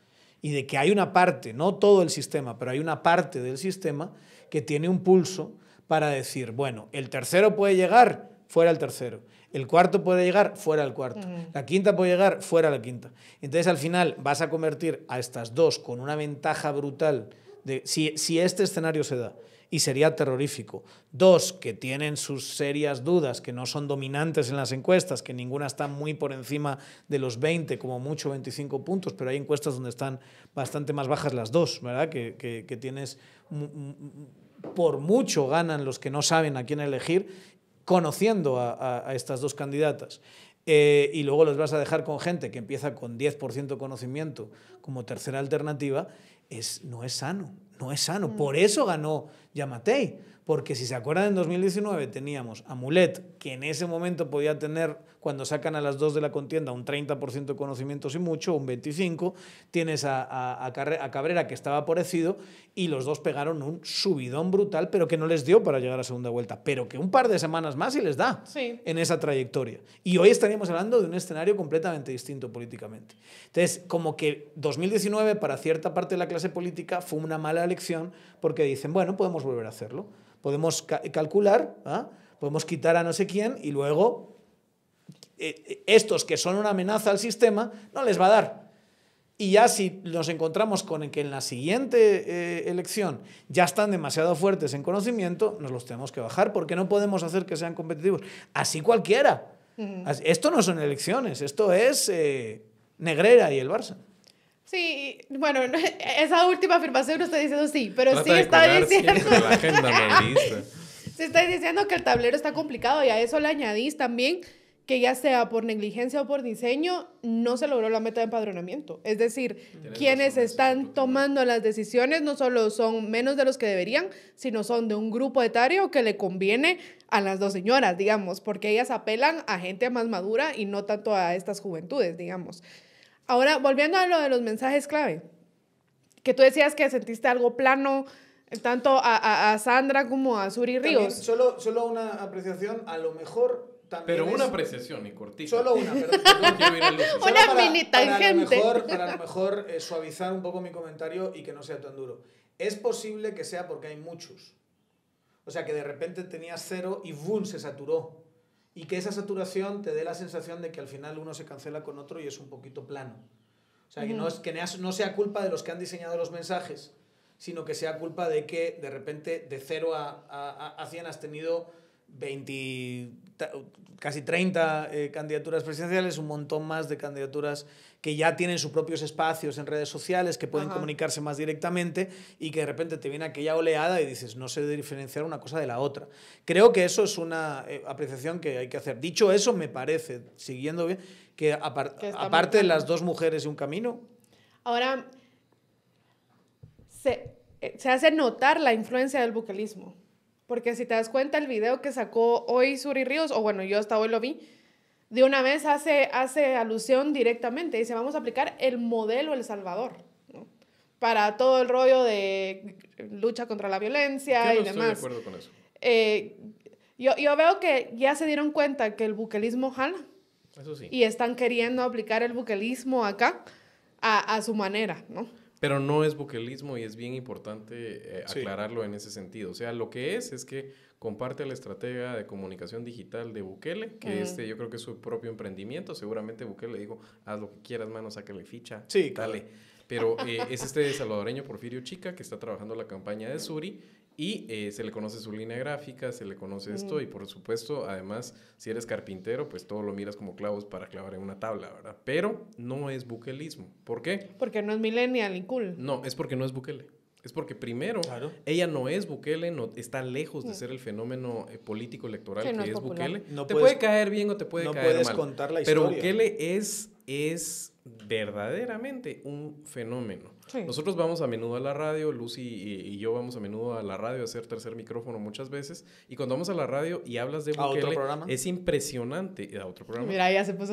Y de que hay una parte, no todo el sistema, pero hay una parte del sistema que tiene un pulso para decir, bueno, el tercero puede llegar, fuera el tercero. El cuarto puede llegar fuera del cuarto. La quinta puede llegar fuera de la quinta. Entonces al final vas a convertir a estas dos con una ventaja brutal. De, si, este escenario se da, y sería terrorífico. Dos, que tienen sus serias dudas, que no son dominantes en las encuestas, que ninguna está muy por encima de los 20, como mucho 25 puntos, pero hay encuestas donde están bastante más bajas las dos, ¿verdad? Que, que, que tienes por mucho ganan los que no saben a quién elegir conociendo a, estas dos candidatas eh, y luego los vas a dejar con gente que empieza con 10% conocimiento como tercera alternativa, es, no es sano, no es sano. Mm. Por eso ganó Yamatei, porque si se acuerdan, en 2019 teníamos a Mulet, que en ese momento podía tener, cuando sacan a las dos de la contienda, un 30% de conocimientos y mucho, un 25%. Tienes a, a, Cabrera, que estaba parecido, y los dos pegaron un subidón brutal, pero que no les dio para llegar a segunda vuelta. Pero que un par de semanas más y les da en esa trayectoria. Y hoy estaríamos hablando de un escenario completamente distinto políticamente. Entonces, como que 2019 para cierta parte de la clase política fue una mala elección porque dicen, bueno, podemos volver a hacerlo. Podemos calcular, ¿ah? podemos quitar a no sé quién y luego eh, eh, estos que son una amenaza al sistema no les va a dar. Y ya si nos encontramos con que en la siguiente eh, elección ya están demasiado fuertes en conocimiento, nos los tenemos que bajar porque no podemos hacer que sean competitivos. Así cualquiera. Esto no son elecciones, esto es Negrera y el Barça. Sí, bueno, esa última afirmación no está diciendo sí, pero sí está diciendo... sí está diciendo que el tablero está complicado y a eso le añadís también que ya sea por negligencia o por diseño, no se logró la meta de empadronamiento. Es decir, quienes están tomando las decisiones no solo son menos de los que deberían, sino son de un grupo etario que le conviene a las dos señoras, digamos, porque ellas apelan a gente más madura y no tanto a estas juventudes, digamos. Ahora, volviendo a lo de los mensajes clave, que tú decías que sentiste algo plano, tanto a, Sandra como a Suri Ríos. solo, solo una apreciación, a lo mejor pero una apreciación y cortita. Solo una, pero una mini gente. Para, para a lo mejor, eh, suavizar un poco mi comentario y que no sea tan duro. Es posible que sea porque hay muchos. O sea, que de repente tenías cero y boom, se saturó y que esa saturación te dé la sensación de que al final uno se cancela con otro y es un poquito plano. O sea, que, no, que no sea culpa de los que han diseñado los mensajes, sino que sea culpa de que de repente de cero a, a, a 100 has tenido 20, casi 30 eh, candidaturas presidenciales, un montón más de candidaturas que ya tienen sus propios espacios en redes sociales, que pueden comunicarse más directamente y que de repente te viene aquella oleada y dices, no sé diferenciar una cosa de la otra. Creo que eso es una eh, apreciación que hay que hacer. Dicho eso, me parece, siguiendo bien, que, aparte de las dos mujeres y un camino. Ahora, se, eh, hace notar la influencia del vocalismo porque si te das cuenta, el video que sacó hoy Suri Ríos, o bueno, yo hasta hoy lo vi, de una vez hace, hace alusión directamente. Dice, vamos a aplicar el modelo El Salvador para todo el rollo de lucha contra la violencia yo y demás. Estoy de acuerdo con eso. Eh, yo, yo, veo que ya se dieron cuenta que el buquelismo jala. Eso sí. Y están queriendo aplicar el buquelismo acá a, a su manera, ¿no? Pero no es buquelismo y es bien importante eh, aclararlo en ese sentido. O sea, lo que es es que comparte la estrategia de comunicación digital de Bukele, que este yo creo que es su propio emprendimiento. Seguramente Bukele le dijo, haz lo que quieras, mano, sácale ficha. Sí, dale. Pero eh, es este salvadoreño Porfirio Chica que está trabajando la campaña de Suri y eh, se le conoce su línea gráfica, se le conoce esto y por supuesto, además, si eres carpintero, pues todo lo miras como clavos para clavar en una tabla, ¿verdad? Pero no es buquelismo. ¿Por qué? Porque no es millennial y cool. No, es porque no es buquele. Es porque primero, ella no es Bukele, no, está lejos de mm. ser el fenómeno eh, político electoral que, es, Bukele. te puede caer bien o te puede no puedes Contar la historia. Pero Bukele es, es verdaderamente un fenómeno. Nosotros vamos a menudo a la radio, Lucy y, yo vamos a menudo a la radio a hacer tercer micrófono muchas veces. Y cuando vamos a la radio y hablas de Bukele, programa? es impresionante. Eh,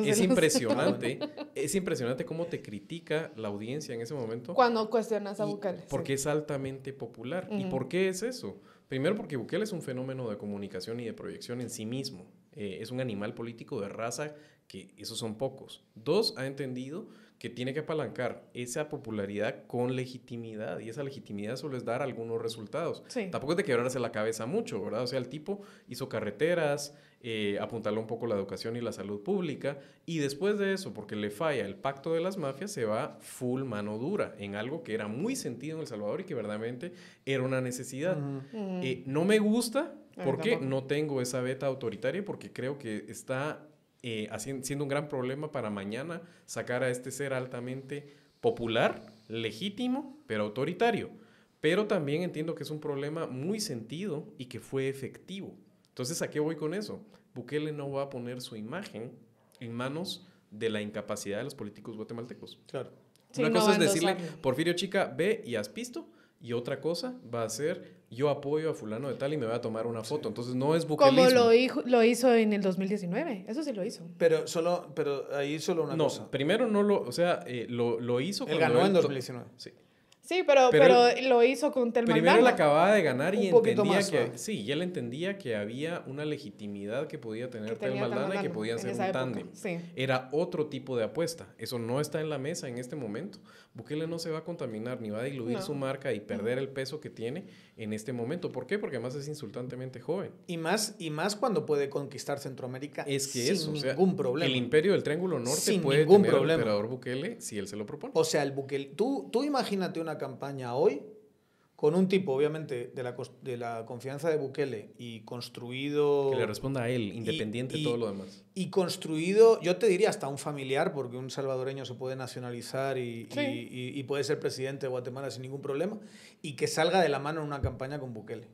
es impresionante, es impresionante cómo te critica la audiencia en ese momento. Cuando cuestionas a Bukele. Porque es altamente popular. ¿Y por qué es eso? Primero porque Bukele es un fenómeno de comunicación y de proyección en sí mismo. Eh, es un animal político de raza que esos son pocos. Dos, ha entendido que tiene que apalancar esa popularidad con legitimidad y esa legitimidad solo es dar algunos resultados. Tampoco es de quebrarse la cabeza mucho, ¿verdad? O sea, el tipo hizo carreteras, eh, apuntaló un poco la educación y la salud pública y después de eso, porque le falla el pacto de las mafias, se va full mano dura en algo que era muy sentido en El Salvador y que verdaderamente era una necesidad. Mm. Eh, no me gusta porque no tengo esa beta autoritaria porque creo que está eh, siendo un gran problema para mañana sacar a este ser altamente popular, legítimo, pero autoritario. Pero también entiendo que es un problema muy sentido y que fue efectivo. Entonces, ¿a qué voy con eso? Bukele no va a poner su imagen en manos de la incapacidad de los políticos guatemaltecos. Claro. Una cosa es decirle, Porfirio Chica, ve y has pisto y otra cosa va a ser yo apoyo a fulano de tal y me va a tomar una foto. Entonces no es buquelismo. Como lo, lo hizo en el 2019, eso sí lo hizo. Pero solo pero ahí solo una no, cosa. No, primero no lo, o sea, eh, lo, hizo el ganó en 2019. Sí. Sí, pero, pero, lo hizo con Telma Primero él la acababa de ganar y entendía que... Sí, y él entendía que había una legitimidad que podía tener Telma y que podían ser un tándem. Era otro tipo de apuesta. Eso no está en la mesa en este momento. Bukele no se va a contaminar ni va a diluir su marca y perder el peso que tiene en este momento. ¿Por qué? Porque además es insultantemente joven. Y más, y más cuando puede conquistar Centroamérica es que sin problema. El imperio del Triángulo Norte puede tener problema. Bukele si él se lo propone. O sea, el Bukele... Tú, tú imagínate una campaña hoy con un tipo, obviamente, de la, de la confianza de Bukele y construido... Que le responda a él, independiente todo lo demás. Y construido, yo te diría, hasta un familiar, porque un salvadoreño se puede nacionalizar y, y, y puede ser presidente de Guatemala sin ningún problema, y que salga de la mano en una campaña con Bukele.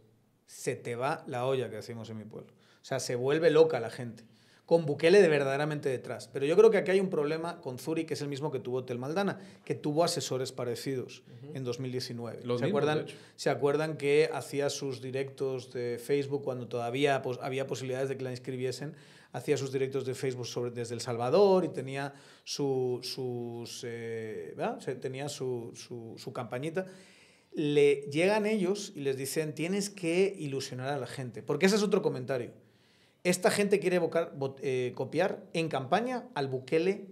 Se te va la olla que hacemos en mi pueblo. O sea, se vuelve loca la gente con Bukele de verdaderamente detrás. Pero yo creo que aquí hay un problema con Zuri, que es el mismo que tuvo Telmaldana, que tuvo asesores parecidos en 2019. ¿Se, acuerdan, ¿Se acuerdan que hacía sus directos de Facebook cuando todavía había posibilidades de que la inscribiesen? hacía sus directos de Facebook sobre, desde El Salvador y tenía su, sus, eh, tenía su, campañita. Le llegan ellos y les dicen, tienes que ilusionar a la gente, porque ese es otro comentario. Esta gente quiere eh, copiar en campaña al Bukele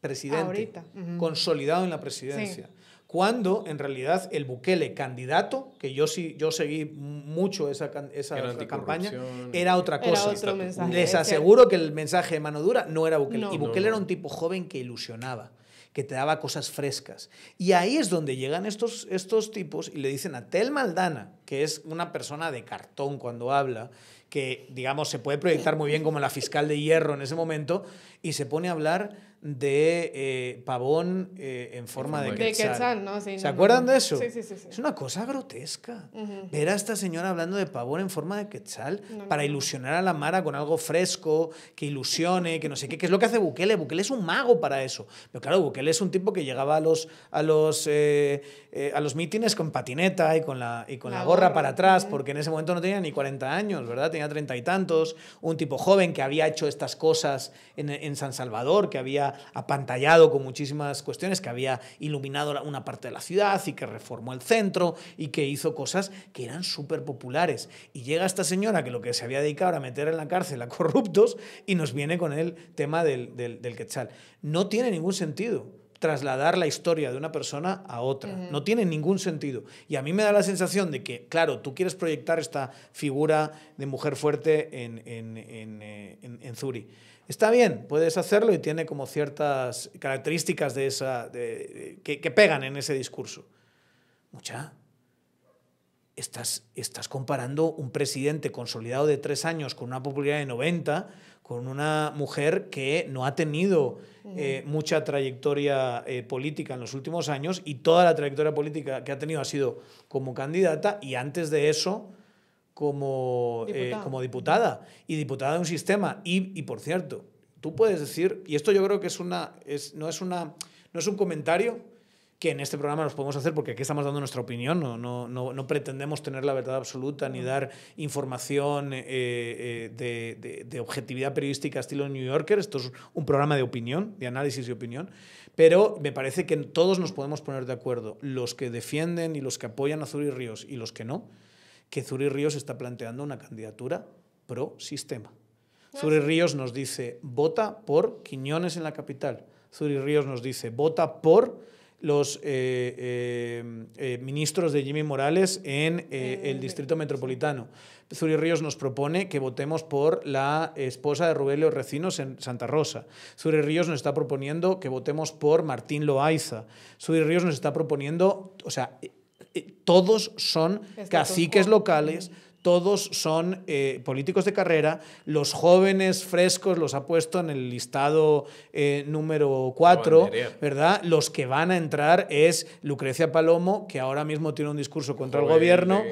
presidente, Ahorita. consolidado en la presidencia. Cuando en realidad el Bukele candidato, que yo sí yo seguí mucho esa, campaña, era otra cosa. Era mensaje, Les aseguro que el mensaje de mano dura no era Bukele. Y Bukele era un tipo joven que ilusionaba que te daba cosas frescas. Y ahí es donde llegan estos, estos tipos y le dicen a Tel Maldana, que es una persona de cartón cuando habla, que, digamos, se puede proyectar muy bien como la fiscal de hierro en ese momento, y se pone a hablar de eh, pavón eh, en forma de, quetzal. ¿Se acuerdan de eso? Sí, sí, sí, Es una cosa grotesca. Ver a esta señora hablando de pavón en forma de quetzal para ilusionar a la Mara con algo fresco, que ilusione, que no sé qué, que es lo que hace Bukele. Bukele es un mago para eso. Pero claro, Bukele es un tipo que llegaba a los, a los, eh, a los mítines con patineta y con la, con la, gorra, para atrás, porque en ese momento no tenía ni 40 años, ¿verdad? Tenía treinta y tantos. Un tipo joven que había hecho estas cosas en San Salvador, que había apantallado con muchísimas cuestiones, que había iluminado una parte de la ciudad y que reformó el centro y que hizo cosas que eran súper populares. Y llega esta señora que lo que se había dedicado a meter en la cárcel a corruptos y nos viene con el tema del, del, quetzal. No tiene ningún sentido trasladar la historia de una persona a otra. No tiene ningún sentido. Y a mí me da la sensación de que, claro, tú quieres proyectar esta figura de mujer fuerte en, en, en, eh, en Zuri, Está bien, puedes hacerlo y tiene como ciertas características de esa, que, pegan en ese discurso. Mucha, estás, estás comparando un presidente consolidado de tres años con una popularidad de 90, con una mujer que no ha tenido eh, mucha trayectoria eh, política en los últimos años y toda la trayectoria política que ha tenido ha sido como candidata y antes de eso eh, como diputada. y diputada de un sistema. Y, por cierto, tú puedes decir, y esto yo creo que es una, no, es un comentario que en este programa nos podemos hacer porque aquí estamos dando nuestra opinión, no, pretendemos tener la verdad absoluta ni dar información eh, eh, de, de, objetividad periodística estilo New Yorker, esto es un programa de opinión, de análisis y opinión, pero me parece que todos nos podemos poner de acuerdo, los que defienden y los que apoyan a y Ríos y los que no, que Zuri Ríos está planteando una candidatura pro sistema. Ah, Zuri Ríos nos dice, vota por Quiñones en la capital. Zuri Ríos nos dice, vota por los eh, eh, eh, ministros de Jimmy Morales en ah, el distrito metropolitano. Zuri Ríos nos propone que votemos por la esposa de Rubelio Recinos en Santa Rosa. Zuri Ríos nos está proponiendo que votemos por Martín Loaiza. Zuri Ríos nos está proponiendo, o sea, eh, todos son caciques locales todos son eh, políticos de carrera, los jóvenes frescos los ha puesto en el listado eh, número 4, ¿verdad? Los que van a entrar es Lucrecia Palomo, que ahora mismo tiene un discurso contra el gobierno,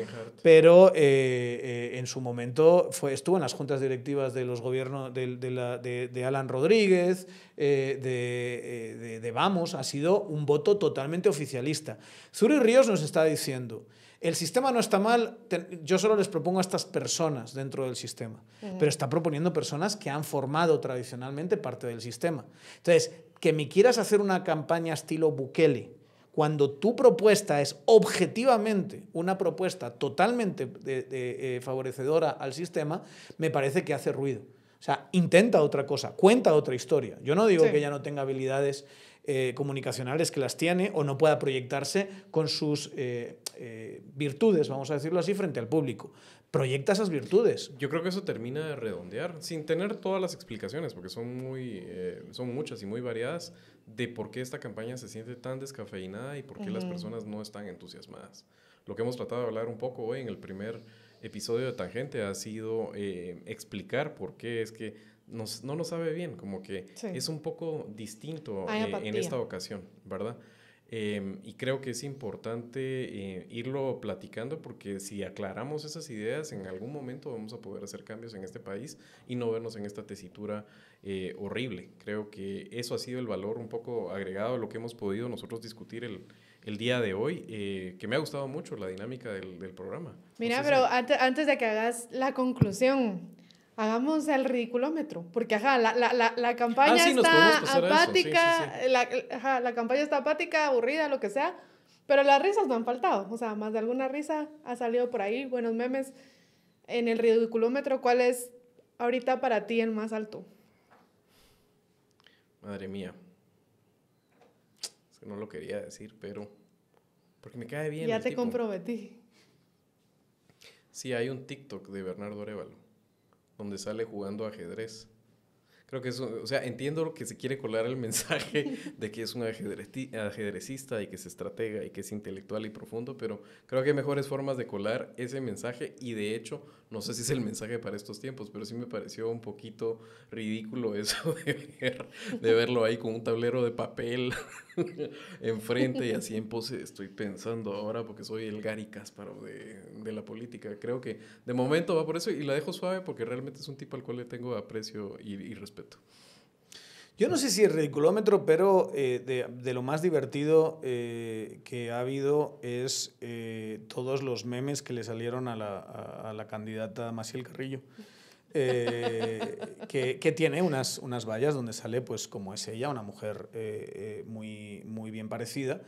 pero eh, en su momento fue, estuvo en las juntas directivas de los gobiernos de, Alan Rodríguez, de, Vamos, ha sido un voto totalmente oficialista. Zuri Ríos nos está diciendo el sistema no está mal, yo solo les propongo a estas personas dentro del sistema, pero está proponiendo personas que han formado tradicionalmente parte del sistema. Entonces, que me quieras hacer una campaña estilo Bukele, cuando tu propuesta es objetivamente una propuesta totalmente eh, favorecedora al sistema, me parece que hace ruido. O sea, intenta otra cosa, cuenta otra historia. Yo no digo que ella no tenga habilidades eh, comunicacionales que las tiene o no pueda proyectarse con sus eh, eh, virtudes, vamos a decirlo así, frente al público. Proyecta esas virtudes. Yo creo que eso termina de redondear, sin tener todas las explicaciones, porque son, muy, son muchas y muy variadas, de por qué esta campaña se siente tan descafeinada y por qué las personas no están entusiasmadas. Lo que hemos tratado de hablar un poco hoy en el primer episodio de Tangente ha sido explicar por qué es que no lo sabe bien, como que es un poco distinto eh, en esta ocasión, ¿verdad? Em, y creo que es importante eh, irlo platicando porque si aclaramos esas ideas, en algún momento vamos a poder hacer cambios en este país y no vernos en esta tesitura eh, horrible. Creo que eso ha sido el valor un poco agregado a lo que hemos podido nosotros discutir el, día de hoy, que me ha gustado mucho la dinámica del, programa. Mira, pero antes de que hagas la conclusión, hagamos el ridiculómetro, porque ajá, la, ah, campaña está apática, La, campaña está apática, aburrida, lo que sea, pero las risas no han faltado, o sea, más de alguna risa ha salido por ahí, buenos memes. En el ridiculómetro, ¿cuál es ahorita para ti el más alto? Madre mía. Es no lo quería decir, pero... Porque me cae bien. Ya te comprometí. Sí, hay un TikTok de Bernardo Arevalo donde sale jugando ajedrez. Creo que eso, o sea, entiendo que se quiere colar el mensaje de que es un ajedrecista y que es estratega y que es intelectual y profundo, pero creo que hay mejores formas de colar ese mensaje y de hecho no sé si es el mensaje para estos tiempos, pero sí me pareció un poquito ridículo eso de, de verlo ahí con un tablero de papel enfrente y así en pose. Estoy pensando ahora porque soy el Gary Kasparov de, la política. Creo que de momento va por eso y la dejo suave porque realmente es un tipo al cual le tengo aprecio y respeto. Yo no sé si es ridiculómetro, pero eh, de, de, lo más divertido eh, que ha habido es eh, todos los memes que le salieron a la, la candidata Maciel Carrillo. que, que, tiene unas, unas vallas donde sale, pues como es ella, una mujer muy, muy bien parecida.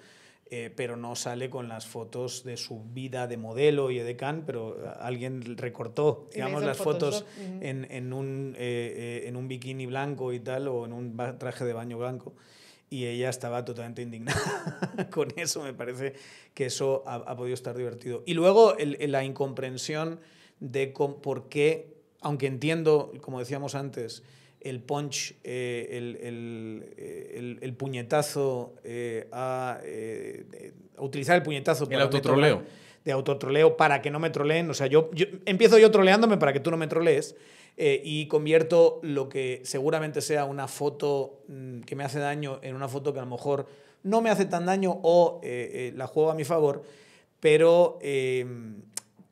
Eh, pero no sale con las fotos de su vida de modelo y edecán, pero alguien recortó, digamos, las fotos en, en, un, eh, eh, en un bikini blanco y tal, o en un traje de baño blanco. Y ella estaba totalmente indignada con eso. Me parece que eso ha, podido estar divertido. Y luego la incomprensión de por qué, aunque entiendo, como decíamos antes, el punch, eh, eh, el, el, puñetazo, eh, a, utilizar el puñetazo El autotroleo. de autotroleo para que no me troleen. O sea, yo, empiezo yo troleándome para que tú no me trolees y convierto lo que seguramente sea una foto mm, que me hace daño en una foto que a lo mejor no me hace tan daño o la juego a mi favor, pero... Em,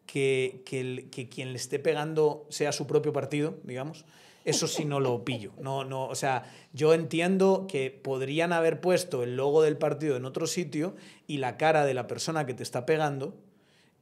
que, que quien le esté pegando sea su propio partido, digamos, eso sí no lo pillo. No, no, o sea, yo entiendo que podrían haber puesto el logo del partido en otro sitio y la cara de la persona que te está pegando,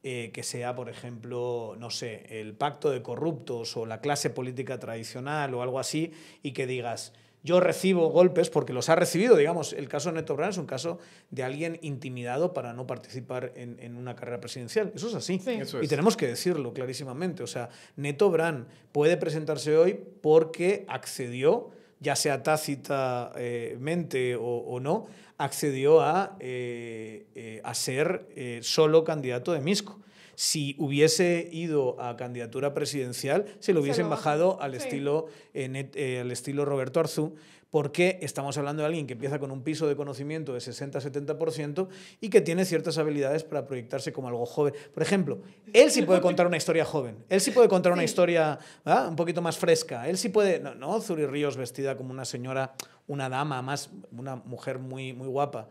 eh, que sea, por ejemplo, no sé, el pacto de corruptos o la clase política tradicional o algo así, y que digas, yo recibo golpes porque los ha recibido. Digamos, el caso de Neto Brand es un caso de alguien intimidado para no participar en, una carrera presidencial. Eso es así. Y tenemos que decirlo clarísimamente. O sea, Neto Brand puede presentarse hoy porque accedió ya sea tácitamente o, no, accedió a, eh, eh, a ser eh, solo candidato de Misco si hubiese ido a candidatura presidencial, se lo hubiesen bajado al, estilo, e, eh, estilo Roberto Arzú, porque estamos hablando de alguien que empieza con un piso de conocimiento de 60-70% y que tiene ciertas habilidades para proyectarse como algo joven. Por ejemplo, él sí puede contar una historia joven, él sí puede contar una historia ¿ah? un poquito más fresca, él sí puede, no, no Zuri Ríos vestida como una señora, una dama, más una mujer muy, muy guapa.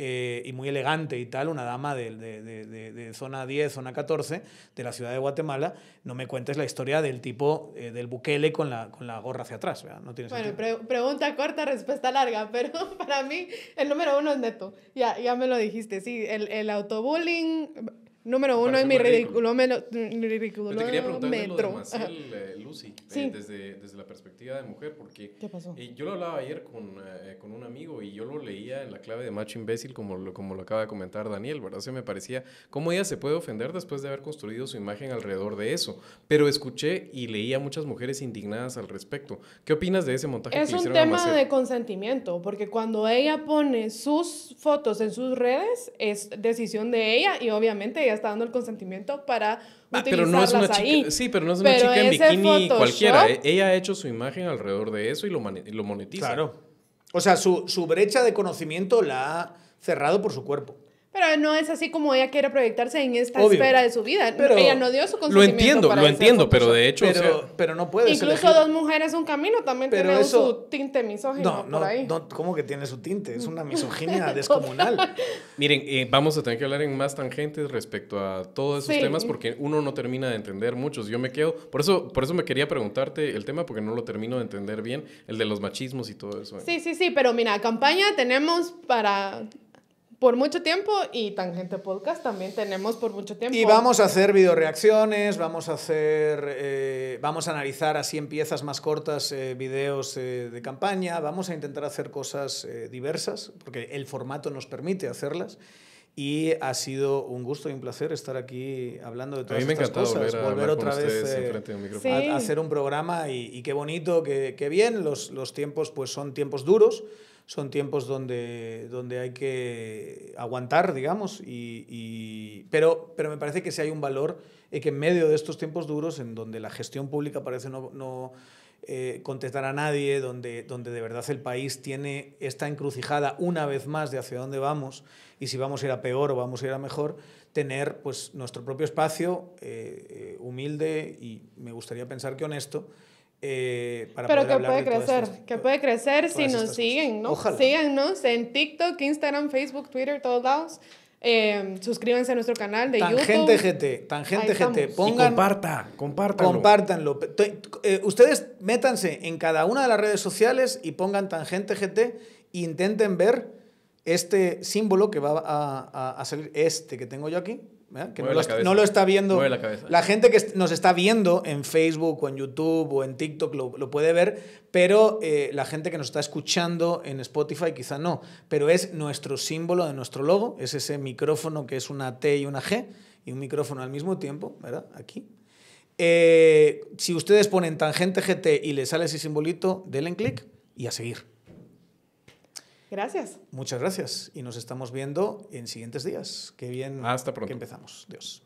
Eh, y muy elegante y tal, una dama de, de, de, de, zona 10, zona 14 de la ciudad de Guatemala, no me cuentes la historia del tipo eh, del buquele con la, con la gorra hacia atrás. No tiene bueno, pregunta corta, respuesta larga, pero para mí el número uno es neto. Ya, ya me lo dijiste, sí, el, el autobullying Número uno en mi ridículo, ridículo mm, Te quería preguntar lo eh, Lucy, eh, desde, desde la perspectiva de mujer, porque ¿Qué eh, yo lo hablaba ayer con, con, un amigo y yo lo leía en la clave de macho imbécil, como lo, como lo acaba de comentar Daniel, ¿verdad? se me parecía cómo ella se puede ofender después de haber construido su imagen alrededor de eso. Pero escuché y leía muchas mujeres indignadas al respecto. ¿Qué opinas de ese montaje? Es un tema de consentimiento, porque cuando ella pone sus fotos en sus redes, es decisión de ella y obviamente está dando el consentimiento para utilizarlas ah, pero no es una ahí. sí, pero no es una chica en bikini cualquiera. ¿eh? Ella ha hecho su imagen alrededor de eso y lo, lo monetiza. Claro. O sea, su, su brecha de conocimiento la ha cerrado por su cuerpo. Pero no es así como ella quiere proyectarse en esta esfera de su vida. ella no dio su consentimiento. Lo entiendo, lo entiendo, pero de hecho. Pero, pero no puede Incluso dos mujeres un camino también tiene su tinte misógino. No, no, no, ¿cómo que tiene su tinte? Es una misoginia descomunal. Miren, eh, vamos a tener que hablar en más tangentes respecto a todos esos temas porque uno no termina de entender muchos. Yo me quedo. Por eso, por eso me quería preguntarte el tema porque no lo termino de entender bien, el de los machismos y todo eso. Sí, sí, sí, pero mira, campaña tenemos para por mucho tiempo y Tangente Podcast también tenemos por mucho tiempo. Y vamos a hacer videoreacciones, vamos a hacer, eh, vamos a analizar así en piezas más cortas eh, videos eh, de campaña, vamos a intentar hacer cosas diversas, porque el formato nos permite hacerlas. Y ha sido un gusto y un placer estar aquí hablando de todas estas cosas. Volver, a volver otra vez a, hacer un programa y, y qué bonito, qué, qué bien. Los, los tiempos pues son tiempos duros son tiempos donde, hay que aguantar, digamos, y, pero, me parece que si hay un valor eh, que en medio de estos tiempos duros, en donde la gestión pública parece no, eh, contestar a nadie, donde, de verdad el país tiene esta encrucijada una vez más de hacia dónde vamos y si vamos a ir a peor o vamos a ir a mejor, tener pues, nuestro propio espacio eh, eh, humilde y me gustaría pensar que honesto eh, Pero que puede crecer, que puede crecer si nos siguen, ¿no? Síganos en TikTok, Instagram, Facebook, Twitter, todos lados. Em, suscríbanse a nuestro canal de Tangente YouTube. GT, Tangente GT. Pongan, y comparta, compártanlo. Eh, ustedes métanse en cada una de las redes sociales y pongan Tangente GT e intenten ver este símbolo que va a, a salir, este que tengo yo aquí, ¿eh? no lo, está, viendo. La, gente que nos está viendo en Facebook o en YouTube o en TikTok lo, puede ver, pero eh, la gente que nos está escuchando en Spotify quizá no. Pero es nuestro símbolo de nuestro logo, es ese micrófono que es una T y una G y un micrófono al mismo tiempo, ¿verdad? Aquí. Eh, si ustedes ponen tangente GT y les sale ese simbolito, denle clic y a seguir. Gracias. Muchas gracias. Y nos estamos viendo en siguientes días. Qué bien Hasta pronto. que empezamos. Dios.